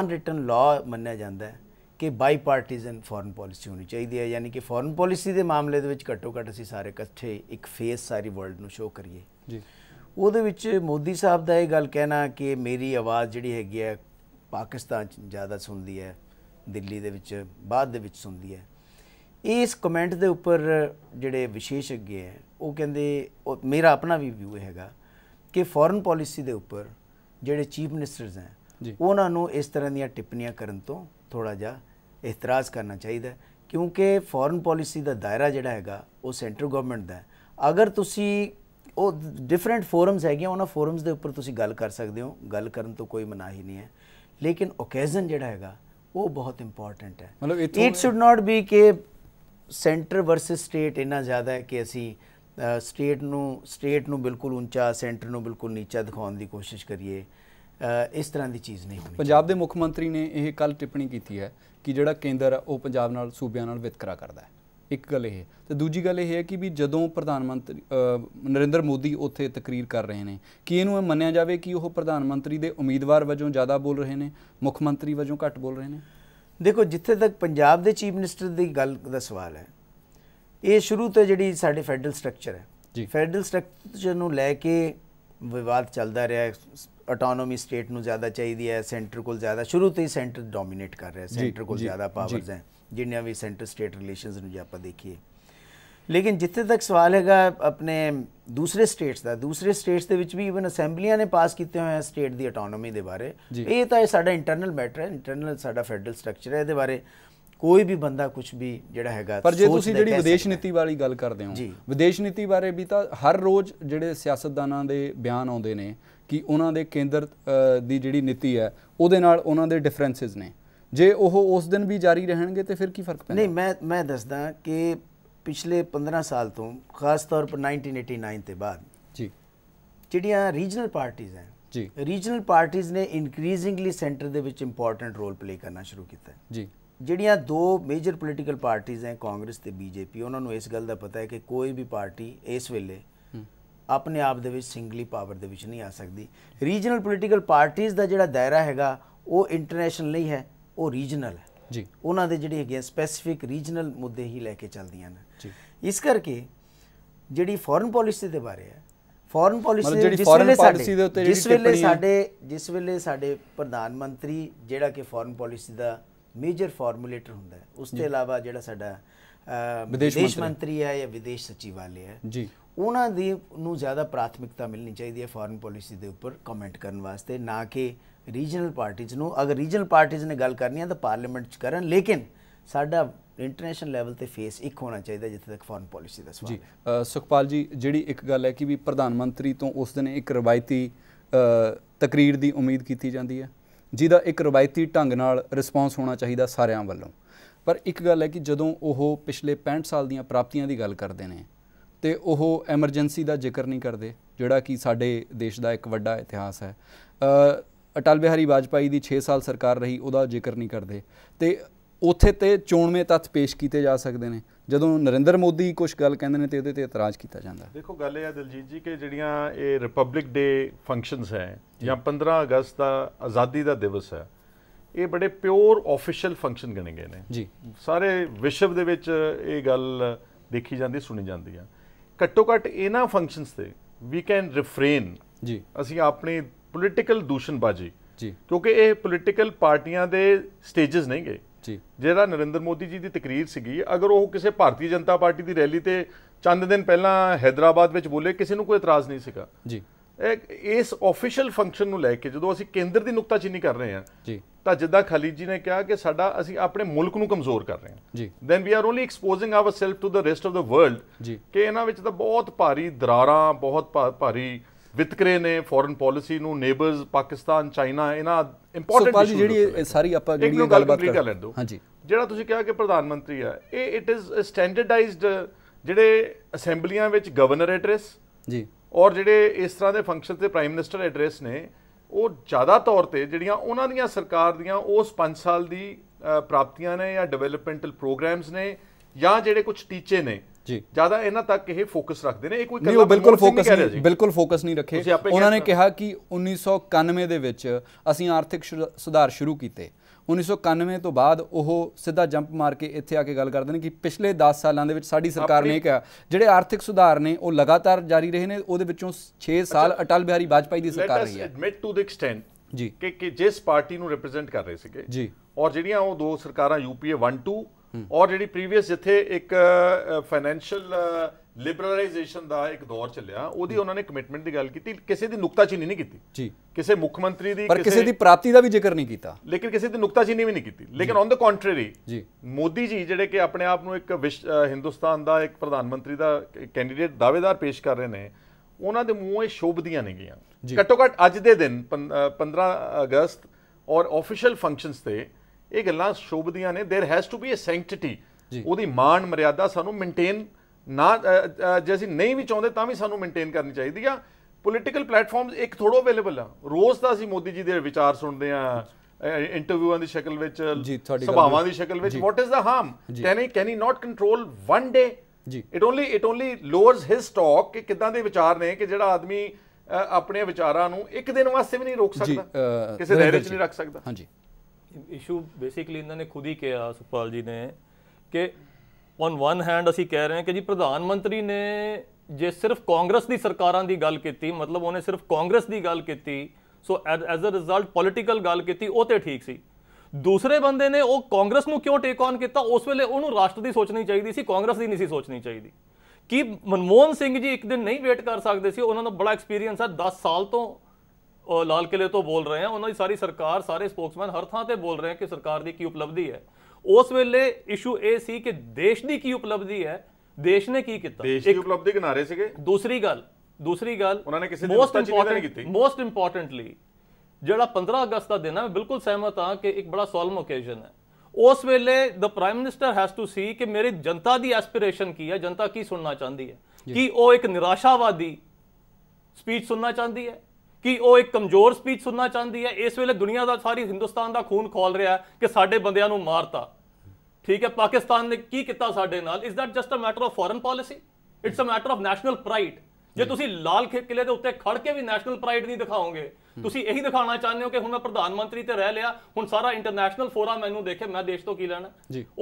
ਅਨਰਿਟਨ ਲਾਅ ਮੰਨਿਆ ਜਾਂਦਾ ਹੈ ਕਿ ਬਾਈ ਪਾਰਟੀਜ਼ਨ ਫੋਰਨ ਪਾਲਿਸੀ ਹੋਣੀ ਚਾਹੀਦੀ ਹੈ ਯਾਨੀ ਕਿ ਫੋਰਨ ਪਾਲਿਸੀ ਦੇ ਮਾਮਲੇ ਦੇ ਵਿੱਚ ਘੱਟੋ ਘੱਟ ਅਸੀਂ ਸਾਰੇ ਇਕੱਠੇ ਇੱਕ ਫੇਸ ਸਾਰੀ ਵਰਲਡ ਨੂੰ ਸ਼ੋਅ ਕਰੀਏ ਜੀ ਉਹਦੇ ਵਿੱਚ ਮੋਦੀ ਸਾਹਿਬ ਦਾ ਇਹ ਗੱਲ ਕਹਿਣਾ ਕਿ ਮੇਰੀ ਆਵਾਜ਼ ਜਿਹੜੀ ਹੈਗੀ ਹੈ ਪਾਕਿਸਤਾਨ 'ਚ ਜ਼ਿਆਦਾ ਸੁਣਦੀ ਹੈ ਦਿੱਲੀ ਦੇ ਵਿੱਚ ਬਾਅਦ ਦੇ ਵਿੱਚ ਸੁਣਦੀ ਹੈ ਇਸ ਕਮੈਂਟ ਦੇ ਉੱਪਰ ਜਿਹੜੇ ਵਿਸ਼ੇਸ਼ज्ञ ਹੈ ਉਹ ਕਹਿੰਦੇ ਮੇਰਾ ਆਪਣਾ ਵੀ ਵਿਊ ਹੈਗਾ ਕਿ ਫੋਰਨ ਪਾਲਿਸੀ ਦੇ ਉੱਪਰ ਜਿਹੜੇ ਚੀਫ ਮਿਨਿਸਟਰਸ ਹੈ ਉਹਨਾਂ ਨੂੰ ਇਸ ਤਰ੍ਹਾਂ ਦੀਆਂ ਟਿੱਪਣੀਆਂ ਕਰਨ ਤੋਂ ਥੋੜਾ ਜਿਹਾ ਇਤਰਾਜ਼ ਕਰਨਾ ਚਾਹੀਦਾ ਕਿਉਂਕਿ ਫੋਰਨ ਪਾਲਿਸੀ ਦਾ ਦਾਇਰਾ ਜਿਹੜਾ ਹੈਗਾ ਉਹ ਸੈਂਟਰ ਗਵਰਨਮੈਂਟ ਦਾ ਹੈ ਅਗਰ ਤੁਸੀਂ ਉਹ ਡਿਫਰੈਂਟ ਫੋਰਮਸ ਹੈਗੇ ਉਹਨਾਂ ਫੋਰਮਸ ਦੇ ਉੱਪਰ ਤੁਸੀਂ ਗੱਲ ਕਰ ਸਕਦੇ ਹੋ ਗੱਲ ਕਰਨ ਤੋਂ ਕੋਈ ਮਨਾਹੀ ਨਹੀਂ ਹੈ ਲੇਕਿਨ ਓਕੇਜ਼ਨ ਜਿਹੜਾ ਹੈਗਾ ਉਹ ਬਹੁਤ ਇੰਪੋਰਟੈਂਟ ਹੈ ਮਤਲਬ ਇਟ ਸ਼ੁੱਡ ਨਾਟ ਬੀ ਕਿ ਸੈਂਟਰ ਵਰਸਸ ਸਟੇਟ ਇੰਨਾ ਜ਼ਿਆਦਾ ਹੈ ਕਿ ਅਸੀਂ ਸਟੇਟ ਨੂੰ ਸਟੇਟ ਨੂੰ ਬਿਲਕੁਲ ਉੱਚਾ ਸੈਂਟਰ ਨੂੰ ਬਿਲਕੁਲ ਨੀਚਾ ਦਿਖਾਉਣ ਦੀ ਕੋਸ਼ਿਸ਼ ਕਰੀਏ ਇਸ ਤਰ੍ਹਾਂ ਦੀ ਚੀਜ਼ ਨਹੀਂ ਹੋਣੀ ਪੰਜਾਬ ਦੇ ਮੁੱਖ ਮੰਤਰੀ ਨੇ ਇਹ ਕੱਲ ਟਿੱਪਣੀ ਕੀਤੀ ਹੈ ਕਿ ਜਿਹੜਾ ਕੇਂਦਰ ਆ ਉਹ ਪੰਜਾਬ ਨਾਲ ਸੂਬਿਆਂ ਨਾਲ ਵਿਤਕਰਾ ਕਰਦਾ ਹੈ ਇੱਕ ਗੱਲ ਇਹ ਤੇ ਦੂਜੀ ਗੱਲ ਇਹ ਹੈ ਕਿ ਵੀ ਜਦੋਂ ਪ੍ਰਧਾਨ ਮੰਤਰੀ ਨਰਿੰਦਰ ਮੋਦੀ ਉੱਥੇ ਤਕਰੀਰ ਕਰ ਰਹੇ ਨੇ ਕਿ ਇਹਨੂੰ ਇਹ ਮੰਨਿਆ ਜਾਵੇ ਕਿ ਉਹ ਪ੍ਰਧਾਨ ਮੰਤਰੀ ਦੇ ਉਮੀਦਵਾਰ ਵਜੋਂ ਜ਼ਿਆਦਾ ਬੋਲ ਰਹੇ ਨੇ ਮੁੱਖ ਮੰਤਰੀ ਵਜੋਂ ਘੱਟ ਬੋਲ ਰਹੇ ਨੇ ਦੇਖੋ ਜਿੱਥੇ ਤੱਕ ਪੰਜਾਬ ਦੇ ਚੀਫ ਮਿਨਿਸਟਰ ਦੀ ਗੱਲ ਦਾ ਸਵਾਲ ਹੈ ਇਹ ਸ਼ੁਰੂ ਤੋਂ ਜਿਹੜੀ ਸਾਡੇ ਫੈਡਰਲ ਸਟਰਕਚਰ ਹੈ ਜੀ ਫੈਡਰਲ ਸਟਰਕਚਰ ਨੂੰ ਲੈ ਕੇ ਵਿਵਾਦ ਚੱਲਦਾ ਰਿਹਾ ਆਟੋਨੋਮੀ ਸਟੇਟ ਨੂੰ ਜ਼ਿਆਦਾ ਚਾਹੀਦੀ ਹੈ ਸੈਂਟਰ ਕੋਲ ਜ਼ਿਆਦਾ ਸ਼ੁਰੂ ਤੋਂ ਹੀ ਸੈਂਟਰ ਡੋਮੀਨੇਟ ਕਰ ਰਿਹਾ ਸੈਂਟਰ ਕੋਲ ਜ਼ਿਆਦਾ ਪਾਵਰਸ ਹੈ ਜਿੰਨੀਆਂ ਵੀ ਸੈਂਟਰ ਸਟੇਟ ਰਿਲੇਸ਼ਨਸ ਨੂੰ ਜੇ ਆਪਾਂ ਦੇਖੀਏ ਲੇਕਿਨ ਜਿੱਥੇ ਤੱਕ ਸਵਾਲ ਹੈਗਾ ਆਪਣੇ ਦੂਸਰੇ ਸਟੇਟਸ ਦਾ ਦੂਸਰੇ ਸਟੇਟਸ ਦੇ ਵਿੱਚ ਵੀ ਇਵਨ ਅਸੈਂਬਲੀਆਂ ਨੇ ਪਾਸ ਕੀਤੇ ਹੋਏ ਆ ਸਟੇਟ ਦੀ ਆਟੋਨੋਮੀ ਦੇ ਬਾਰੇ ਇਹ ਤਾਂ ਇਹ ਸਾਡਾ ਇੰਟਰਨਲ ਮੈਟਰ ਹੈ ਇੰਟਰਨਲ ਸਾਡਾ ਫੈਡਰਲ ਸਟਰਕਚਰ ਹੈ ਇਹਦੇ ਬਾਰੇ ਕੋਈ ਵੀ ਬੰਦਾ ਕੁਝ ਵੀ ਜਿਹੜਾ ਹੈਗਾ ਪਰ ਜੇ ਤੁਸੀਂ ਜਿਹੜੀ ਵਿਦੇਸ਼ ਨੀਤੀ ਵਾਲੀ ਗੱਲ ਕਰਦੇ ਹੋ ਵਿਦੇਸ਼ ਨੀਤੀ ਬਾਰੇ ਵੀ ਤਾਂ ਹਰ ਰੋਜ਼ ਜਿਹੜੇ ਸਿਆਸਤਦਾਨਾਂ ਦੇ ਬਿਆਨ ਆਉਂਦੇ ਨੇ ਕਿ ਉਹਨਾਂ ਦੇ ਕੇਂਦਰ ਦੀ ਜਿਹੜੀ ਨੀਤੀ ਹੈ ਉਹਦੇ ਨਾਲ ਉਹਨਾਂ ਦੇ ਡਿਫਰੈਂਸਸ ਨੇ ਜੇ ਉਹ ਉਸ ਦਿਨ ਵੀ ਜਾਰੀ ਰਹਿਣਗੇ ਤੇ ਫਿਰ ਕੀ ਫਰਕ ਪੈਂਦਾ ਨਹੀਂ ਮੈਂ ਮੈਂ ਦੱਸਦਾ ਕਿ ਪਿਛਲੇ 15 ਸਾਲ ਤੋਂ ਖਾਸ ਤੌਰ ਪਰ 1989 ਤੇ ਬਾਅਦ ਜੀ ਜਿਹੜੀਆਂ ਰੀਜਨਲ ਪਾਰਟੀਆਂ ਹੈ ਜੀ ਰੀਜਨਲ ਪਾਰਟੀਆਂ ਨੇ ਇਨਕਰੀਜ਼ਿੰਗਲੀ ਸੈਂਟਰ ਦੇ ਵਿੱਚ ਇੰਪੋਰਟੈਂਟ ਰੋਲ ਪਲੇ ਕਰਨਾ ਸ਼ੁਰੂ ਕੀਤਾ ਜੀ ਜਿਹੜੀਆਂ ਦੋ ਮੇਜਰ ਪੋਲੀਟੀਕਲ ਪਾਰਟੀਆਂ ਹੈ ਕਾਂਗਰਸ ਤੇ ਬੀਜੇਪੀ ਉਹਨਾਂ ਨੂੰ ਇਸ ਗੱਲ ਦਾ ਪਤਾ ਹੈ ਕਿ ਕੋਈ ਵੀ ਪਾਰਟੀ ਇਸ ਵੇਲੇ ਆਪਣੇ ਆਪ ਦੇ ਵਿੱਚ ਸਿੰਗਲੀ ਪਾਵਰ ਦੇ ਵਿੱਚ ਨਹੀਂ ਆ ਸਕਦੀ ਰੀਜਨਲ ਪੋਲੀਟੀਕਲ ਪਾਰਟੀਆਂ ਦਾ ਜਿਹੜਾ ਦਾਇਰਾ ਹੈਗਾ ਉਹ ਇੰਟਰਨੈਸ਼ਨਲ ਨਹੀਂ ਹੈ ਉਹ ਰੀਜਨਲ ਹੈ ਜੀ ਉਹਨਾਂ ਦੇ ਜਿਹੜੇ ਹੈਗੇ ਸਪੈਸੀਫਿਕ ਰੀਜਨਲ ਮੁੱਦੇ ਹੀ ਲੈ ਕੇ ਚੱਲਦੀਆਂ ਨੇ ਜੀ ਇਸ ਕਰਕੇ ਜਿਹੜੀ ਫੋਰਨ ਪਾਲਿਸੀ ਦੇ ਬਾਰੇ ਹੈ ਫੋਰਨ ਪਾਲਿਸੀ ਜਿਸ ਵੇਲੇ ਸਾਡੇ ਜਿਸ ਵੇਲੇ ਸਾਡੇ ਜਿਸ ਵੇਲੇ ਸਾਡੇ ਪ੍ਰਧਾਨ ਮੰਤਰੀ ਜਿਹੜਾ ਕਿ ਫੋਰਨ ਪਾਲਿਸੀ ਦਾ ਮੇਜਰ ਫਾਰਮੂਲੇਟਰ ਹੁੰਦਾ ਉਸ ਤੋਂ ਇਲਾਵਾ ਜਿਹੜਾ ਸਾਡਾ ਵਿਦੇਸ਼ ਮੰਤਰੀ ਹੈ ਜਾਂ ਵਿਦੇਸ਼ ਸਚਿਵਾਲਿਆ ਹੈ ਜੀ ਉਹਨਾਂ ਦੀ ਨੂੰ ਜ਼ਿਆਦਾ ਪ੍ਰਾਥਮਿਕਤਾ ਮਿਲਣੀ ਚਾਹੀਦੀ ਹੈ ਫੋਰਨ ਪਾਲਿਸੀ ਦੇ ਉੱਪਰ ਕਮੈਂਟ ਕਰਨ ਵਾਸਤੇ ਨਾ ਕਿ ਰੀਜਨਲ ਪਾਰਟੀਆਂ ਨੂੰ ਅਗਰ ਰੀਜਨਲ ਪਾਰਟੀਆਂ ਨੇ ਗੱਲ ਕਰਨੀ ਹੈ ਤਾਂ ਪਾਰਲੀਮੈਂਟ 'ਚ ਕਰਨ ਲੇਕਿਨ ਸਾਡਾ ਇੰਟਰਨੈਸ਼ਨਲ ਲੈਵਲ ਤੇ ਫੇਸ ਇੱਕ ਹੋਣਾ ਚਾਹੀਦਾ ਜਿੱਥੇ ਤੱਕ ਫੋਰਨ ਪਾਲਿਸੀ ਦਾ ਸਵਾਲ ਹੈ ਜੀ ਸੁਖਪਾਲ ਜੀ ਜਿਹੜੀ ਇੱਕ ਗੱਲ ਹੈ ਕਿ ਵੀ ਪ੍ਰਧਾਨ ਮੰਤਰੀ ਤੋਂ ਉਸ ਦਿਨ ਇੱਕ ਰਵਾਇਤੀ ਤਕਰੀਰ ਦੀ ਉਮੀਦ ਕੀਤੀ ਜਾਂਦੀ ਹੈ ਜਿਹਦਾ ਇੱਕ ਰਵਾਇਤੀ ਢੰਗ ਨਾਲ ਰਿਸਪੌਂਸ ਹੋਣਾ ਚਾਹੀਦਾ ਸਾਰਿਆਂ ਵੱਲੋਂ ਪਰ ਇੱਕ ਗੱਲ ਹੈ ਕਿ ਜਦੋਂ ਉਹ ਪਿਛਲੇ 65 ਸਾਲ ਦੀਆਂ ਪ੍ਰਾਪਤੀਆਂ ਦੀ ਗੱਲ ਕਰਦੇ ਨੇ ਤੇ ਉਹ ਐਮਰਜੈਂਸੀ ਦਾ ਜ਼ਿਕਰ ਨਹੀਂ ਕਰਦੇ ਜਿਹੜਾ ਕਿ ਸਾਡੇ ਦੇਸ਼ ਦਾ ਇੱਕ ਵੱਡਾ ਇਤਿਹਾਸ ਹੈ ਅਟਲ ਬਿਹਾਰੀ ਵਾਜਪਾਈ ਦੀ 6 ਸਾਲ ਸਰਕਾਰ ਰਹੀ ਉਹਦਾ ਜ਼ਿਕਰ ਨਹੀਂ ਕਰਦੇ ਤੇ ਉਥੇ ਤੇ ਚੋਣਵੇਂ ਤੱਥ ਪੇਸ਼ ਕੀਤੇ ਜਾ ਸਕਦੇ ਨੇ ਜਦੋਂ ਨਰਿੰਦਰ ਮੋਦੀ ਕੁਝ ਗੱਲ ਕਹਿੰਦੇ ਨੇ ਤੇ ਉਹਦੇ ਤੇ ਇਤਰਾਜ਼ ਕੀਤਾ ਜਾਂਦਾ ਦੇਖੋ ਗੱਲ ਇਹ ਆ ਦਿਲਜੀਤ ਜੀ ਕਿ ਜਿਹੜੀਆਂ ਇਹ ਰਿਪਬਲਿਕ ਡੇ ਫੰਕਸ਼ਨਸ ਹੈ ਜਾਂ 15 ਅਗਸਤ ਦਾ ਆਜ਼ਾਦੀ ਦਾ ਦਿਵਸ ਹੈ ਇਹ ਬੜੇ ਪਿਓਰ ਆਫੀਸ਼ੀਅਲ ਫੰਕਸ਼ਨ ਗਣੇ ਗਏ ਨੇ ਜੀ ਸਾਰੇ ਵਿਸ਼ਵ ਦੇ ਵਿੱਚ ਇਹ ਗੱਲ ਦੇਖੀ ਜਾਂਦੀ ਸੁਣੀ ਜਾਂਦੀ ਆ ਘੱਟੋ ਘੱਟ ਇਹਨਾਂ ਫੰਕਸ਼ਨਸ ਤੇ ਵੀ ਕੈਨ ਰਿਫਰੇਨ ਜੀ ਅਸੀਂ ਆਪਣੇ ਪੋਲਿਟੀਕਲ ਦੂਸ਼ਣਬਾਜ਼ੀ ਜੀ ਕਿਉਂਕਿ ਇਹ ਪੋਲਿਟੀਕਲ ਪਾਰਟੀਆਂ ਦੇ ਸਟੇजेस ਨਹੀਂ ਗਏ ਜੀ ਜਿਹੜਾ ਨਰਿੰਦਰ ਮੋਦੀ ਜੀ ਦੀ ਤਕਰੀਰ ਸੀਗੀ ਅਗਰ ਉਹ ਕਿਸੇ ਭਾਰਤੀ ਜਨਤਾ ਪਾਰਟੀ ਦੀ ਰੈਲੀ ਤੇ ਚੰਦ ਦਿਨ ਪਹਿਲਾਂ ਹైదరాబాద్ ਵਿੱਚ ਬੋਲੇ ਕਿਸੇ ਨੂੰ ਕੋਈ ਇਤਰਾਜ਼ ਨਹੀਂ ਸੀਗਾ ਜੀ ਇਸ ਆਫੀਸ਼ੀਅਲ ਫੰਕਸ਼ਨ ਨੂੰ ਲੈ ਕੇ ਜਦੋਂ ਅਸੀਂ ਕੇਂਦਰ ਦੀ ਨੁਕਤਾਚੀਨੀ ਕਰ ਰਹੇ ਹਾਂ ਜੀ ਤਾਂ ਜਿੱਦਾਂ ਖਲੀਦ ਜੀ ਨੇ ਕਿਹਾ ਕਿ ਸਾਡਾ ਅਸੀਂ ਆਪਣੇ ਮੁਲਕ ਨੂੰ ਕਮਜ਼ੋਰ ਕਰ ਰਹੇ ਹਾਂ ਜੀ then we are only exposing our self to the rest of the world ਜੀ ਕਿ ਇਹਨਾਂ ਵਿੱਚ ਤਾਂ ਬਹੁਤ ਭਾਰੀ ਦਰਾਰਾਂ ਬਹੁਤ ਭਾਰੀ ਵਿਤਕਰੇ ਨੇ ਫੋਰਨ ਪਾਲਿਸੀ ਨੂੰ ਨੇਬਰਸ ਪਾਕਿਸਤਾਨ ਚਾਈਨਾ ਇਹਨਾਂ ਇੰਪੋਰਟੈਂਟ ਇਸ਼ੂ ਜਿਹੜੀ ਸਾਰੀ ਆਪਾਂ ਜਿਹੜੀ ਗੱਲਬਾਤ ਕਰ ਲੈਣ ਦੋ ਹਾਂਜੀ ਜਿਹੜਾ ਤੁਸੀਂ ਕਿਹਾ ਕਿ ਪ੍ਰਧਾਨ ਮੰਤਰੀ ਆ ਇਹ ਇਟ ਇਜ਼ ਸਟੈਂਡਰਡਾਈਜ਼ਡ ਜਿਹੜੇ ਅਸੈਂਬਲੀਆਂ ਵਿੱਚ ਗਵਰਨਰ ਐਡਰੈਸ ਜੀ ਔਰ ਜਿਹੜੇ ਇਸ ਤਰ੍ਹਾਂ ਦੇ ਫੰਕਸ਼ਨ ਤੇ ਪ੍ਰਾਈਮ ਮਿਨਿਸਟਰ ਐਡਰੈਸ ਨੇ ਉਹ ਜ਼ਿਆਦਾ ਤੌਰ ਤੇ ਜਿਹੜੀਆਂ ਉਹਨਾਂ ਦੀਆਂ ਸਰਕਾਰ ਦੀਆਂ ਉਸ 5 ਸਾਲ ਦੀ ਪ੍ਰਾਪਤੀਆਂ ਨੇ ਜਾਂ ਡਿਵੈਲਪਮੈਂਟਲ ਪ੍ਰੋਗਰਾਮਸ ਨੇ ਜਾਂ ਜਿਹੜੇ ਕੁਝ ਟੀਚੇ ਨੇ ਜੀ ਜਿਆਦਾ ਇਹਨਾਂ ਤੱਕ ਇਹ ਫੋਕਸ ਰੱਖਦੇ ਨੇ ਇਹ ਕੋਈ ਨਹੀਂ ਉਹ ਬਿਲਕੁਲ ਫੋਕਸ ਨਹੀਂ ਬਿਲਕੁਲ ਫੋਕਸ ਨਹੀਂ ਰੱਖੇ ਉਹਨਾਂ ਨੇ ਕਿਹਾ ਕਿ 1991 ਦੇ ਵਿੱਚ ਅਸੀਂ ਆਰਥਿਕ ਸੁਧਾਰ ਸ਼ੁਰੂ ਕੀਤੇ 1991 ਤੋਂ ਬਾਅਦ ਉਹ ਸਿੱਧਾ ਜੰਪ ਮਾਰ ਕੇ ਇੱਥੇ ਆ ਕੇ ਗੱਲ ਕਰਦੇ ਨੇ ਕਿ ਪਿਛਲੇ 10 ਸਾਲਾਂ ਦੇ ਵਿੱਚ ਸਾਡੀ ਸਰਕਾਰ ਨੇ ਕਿਹਾ ਜਿਹੜੇ ਆਰਥਿਕ ਸੁਧਾਰ ਨੇ ਉਹ ਲਗਾਤਾਰ ਜਾਰੀ ਰਹੇ ਨੇ ਉਹਦੇ ਵਿੱਚੋਂ 6 ਸਾਲ ਅਟਲ ਬਿਹਾਰੀ ਵਾਜਪਾਈ ਦੀ ਸਰਕਾਰ ਰਹੀ ਹੈ ਐਡਮਿਟ ਟੂ ਦ ਐਕਸਟੈਂਟ ਜੀ ਕਿ ਜਿਸ ਪਾਰਟੀ ਨੂੰ ਰਿਪਰੈਜ਼ੈਂਟ ਕਰ ਰਹੇ ਸੀਗੇ ਜੀ ਔਰ ਜਿਹੜੀਆਂ ਉਹ ਦੋ ਸਰਕਾਰਾਂ ਯੂਪੀਏ 1 2 ਔਰ ਜਿਹੜੀ ਪ੍ਰੀਵੀਅਸ ਜਿੱਥੇ ਇੱਕ ਫਾਈਨੈਂਸ਼ੀਅਲ ਲਿਬਰਲਾਈਜੇਸ਼ਨ ਦਾ ਇੱਕ ਦੌਰ ਚੱਲਿਆ ਉਹਦੀ ਉਹਨਾਂ ਨੇ ਕਮਿਟਮੈਂਟ ਦੀ ਗੱਲ ਕੀਤੀ ਕਿਸੇ ਦੀ ਨੁਕਤਾਚੀਨੀ ਨਹੀਂ ਕੀਤੀ ਜੀ ਕਿਸੇ ਮੁੱਖ ਮੰਤਰੀ ਦੀ ਪਰ ਕਿਸੇ ਦੀ ਪ੍ਰਾਪਤੀ ਦਾ ਵੀ ਜ਼ਿਕਰ ਨਹੀਂ ਕੀਤਾ ਲੇਕਿਨ ਕਿਸੇ ਦੀ ਨੁਕਤਾਚੀਨੀ ਵੀ ਨਹੀਂ ਕੀਤੀ ਲੇਕਿਨ ਔਨ ਦਾ ਕੰਟਰੀ ਜੀ ਮੋਦੀ ਜੀ ਜਿਹੜੇ ਕਿ ਆਪਣੇ ਆਪ ਨੂੰ ਇੱਕ ਹਿੰਦੁਸਤਾਨ ਦਾ ਇੱਕ ਪ੍ਰਧਾਨ ਮੰਤਰੀ ਦਾ ਕੈਂਡੀਡੇਟ ਦਾਅਵੇਦਾਰ ਪੇਸ਼ ਕਰ ਰਹੇ ਨੇ ਉਹਨਾਂ ਦੇ ਮੂੰਹੋਂ ਇਹ ਸ਼ੋਭਦੀਆਂ ਨਹੀਂ ਗਈਆਂ ਘੱਟੋ ਘੱਟ ਅੱਜ ਦੇ ਦਿਨ 15 ਅਗਸਤ ਔਰ ਆਫੀਸ਼ੀਅਲ ਫੰਕਸ਼ਨਸ ਤੇ ਇਹ ਗੱਲਾਂ ਸ਼ੋਭਦੀਆਂ ਨੇ there has to be a sanctity ਉਹਦੀ ਮਾਨ ਮਰਿਆਦਾ ਸਾਨੂੰ ਮੇਨਟੇਨ ਨਾ ਜੇ ਅਸੀਂ ਨਹੀਂ ਵੀ ਚਾਹੁੰਦੇ ਤਾਂ ਵੀ ਸਾਨੂੰ ਮੇਨਟੇਨ ਕਰਨੀ ਚਾਹੀਦੀ ਆ ਪੋਲੀਟੀਕਲ ਪਲੇਟਫਾਰਮਸ ਇੱਕ ਥੋੜੋ ਅਵੇਲੇਬਲ ਆ ਰੋਜ਼ ਦਾ ਅਸੀਂ ਮੋਦੀ ਜੀ ਦੇ ਵਿਚਾਰ ਸੁਣਦੇ ਆ ਇੰਟਰਵਿਊਆਂ ਦੀ ਸ਼ਕਲ ਵਿੱਚ ਸਭਾਵਾਂ ਦੀ ਸ਼ਕਲ ਵਿੱਚ what is the harm can he can he not control one day ਜੀ it only it only lowers his stock ਕਿ ਕਿਦਾਂ ਦੇ ਵਿਚਾਰ ਨੇ ਕਿ ਜਿਹੜਾ ਆਦਮੀ ਆਪਣੇ ਵਿਚਾਰਾਂ ਨੂੰ ਇੱਕ ਦਿਨ ਵਾਸਤੇ ਵੀ ਨਹੀਂ ਰੋਕ ਸਕਦਾ ਕਿਸੇ ਦਾਇਰੇ 'ਚ ਨਹੀਂ ਰੱਖ ਸਕਦਾ ਹਾਂਜੀ ਇਸ਼ੂ ਬੇਸਿਕਲੀ ਇਹਨਾਂ ਨੇ ਖੁਦ ਹੀ ਕਿਹਾ ਸੁਪਾਲ ਜੀ ਨੇ ਕਿ ਔਨ ਵਨ ਹੈਂਡ ਅਸੀਂ ਕਹਿ ਰਹੇ ਹਾਂ ਕਿ ਜੀ ਪ੍ਰਧਾਨ ਮੰਤਰੀ ਨੇ ਜੇ ਸਿਰਫ ਕਾਂਗਰਸ ਦੀ ਸਰਕਾਰਾਂ ਦੀ ਗੱਲ ਕੀਤੀ ਮਤਲਬ ਉਹਨੇ ਸਿਰਫ ਕਾਂਗਰਸ ਦੀ ਗੱਲ ਕੀਤੀ so as a result political ਗੱਲ ਕੀਤੀ ਉਹ ਤੇ ਠੀਕ ਸੀ ਦੂਸਰੇ ਬੰਦੇ ਨੇ ਉਹ ਕਾਂਗਰਸ ਨੂੰ ਕਿਉਂ ਟੇਕ ਆਨ ਕੀਤਾ ਉਸ ਵੇਲੇ ਉਹਨੂੰ ਰਾਸ਼ਟਰ ਦੀ ਸੋਚਣੀ ਚਾਹੀਦੀ ਸੀ ਕਾਂਗਰਸ ਦੀ ਨਹੀਂ ਸੀ ਸੋਚਣੀ ਚਾਹੀਦੀ ਕਿ ਮਨਮੋਹਨ ਸਿੰਘ ਜੀ ਇੱਕ ਦਿਨ ਨਹੀਂ ਵੇਟ ਕਰ ਸਕਦੇ ਸੀ ਉਹਨਾਂ ਦਾ ਬੜਾ ਐਕਸਪੀਰੀਅੰਸ ਹੈ 10 ਸਾਲ ਤੋਂ ਲਾਲ ਕਿਲੇ ਤੋਂ ਬੋਲ ਰਹੇ ਆ ਉਹਨਾਂ ਦੀ ਸਾਰੀ ਸਰਕਾਰ ਸਾਰੇ ਸਪੋਕਸਮੈਨ ਹਰ ਥਾਂ ਤੇ ਬੋਲ ਰਹੇ ਆ ਕਿ ਸਰਕਾਰ ਦੀ ਕੀ ਉਪਲਬਧੀ ਹੈ ਉਸ ਵੇਲੇ ਇਸ਼ੂ ਇਹ ਸੀ ਕਿ ਦੇਸ਼ ਦੀ ਕੀ ਉਪਲਬਧੀ ਹੈ ਦੇਸ਼ ਨੇ ਕੀ ਕੀਤਾ ਦੇਸ਼ ਦੀ ਉਪਲਬਧੀ ਕਿਨਾਰੇ ਸੀਗੇ ਦੂਸਰੀ ਗੱਲ ਦੂਸਰੀ ਗੱਲ ਉਹਨਾਂ ਨੇ ਕਿਸੇ ਦੀ ਮੁਸਤਾਚੀ ਨਹੀਂ ਕੀਤੀ ਮੋਸਟ ਇੰਪੋਰਟੈਂਟਲੀ ਜਿਹੜਾ 15 ਅਗਸਤ ਦਾ ਦਿਨ ਹੈ ਮੈਂ ਬਿਲਕੁਲ ਸਹਿਮਤ ਹਾਂ ਕਿ ਇੱਕ ਬੜਾ ਸੋਲਮ ਓਕੇਜ਼ਨ ਹੈ ਉਸ ਵੇਲੇ ਦਾ prime minister has to see ਕਿ ਮੇਰੀ ਜਨਤਾ ਦੀ ਐਸਪੀਰੇਸ਼ਨ ਕੀ ਹੈ ਜਨਤਾ ਕੀ ਸੁਣਨਾ ਚਾਹੁੰਦੀ ਹੈ ਕਿ ਉਹ ਇੱਕ ਨਿਰਾਸ਼ਾਵਾਦੀ ਸਪੀਚ ਸੁਣਨਾ ਚਾਹੁੰਦੀ ਹੈ ਕਿ ਉਹ ਇੱਕ ਕਮਜ਼ੋਰ ਸਪੀਚ ਸੁਣਨਾ ਚਾਹੁੰਦੀ ਹੈ ਇਸ ਵੇਲੇ ਦੁਨੀਆ ਦਾ ਸਾਰੀ ਹਿੰਦੁਸਤਾਨ ਦਾ ਖੂਨ ਖੋਲ ਰਿਹਾ ਕਿ ਸਾਡੇ ਬੰਦਿਆਂ ਨੂੰ ਮਾਰਤਾ ਠੀਕ ਹੈ ਪਾਕਿਸਤਾਨ ਨੇ ਕੀ ਕੀਤਾ ਸਾਡੇ ਨਾਲ is the just a matter of foreign policy it's a matter of national pride ਜੇ ਤੁਸੀਂ ਲਾਲ ਕਿਲੇ ਦੇ ਉੱਤੇ ਖੜ ਕੇ ਵੀ ਨੈਸ਼ਨਲ ਪ੍ਰਾਈਡ ਨਹੀਂ ਦਿਖਾਓਗੇ ਤੁਸੀਂ ਇਹੀ ਦਿਖਾਉਣਾ ਚਾਹੁੰਦੇ ਹੋ ਕਿ ਹੁਣ ਮੈਂ ਪ੍ਰਧਾਨ ਮੰਤਰੀ ਤੇ ਰਹਿ ਲਿਆ ਹੁਣ ਸਾਰਾ ਇੰਟਰਨੈਸ਼ਨਲ ਫੋਰਮ ਮੈਨੂੰ ਦੇਖੇ ਮੈਂ ਦੇਸ਼ ਤੋਂ ਕੀ ਲੈਣਾ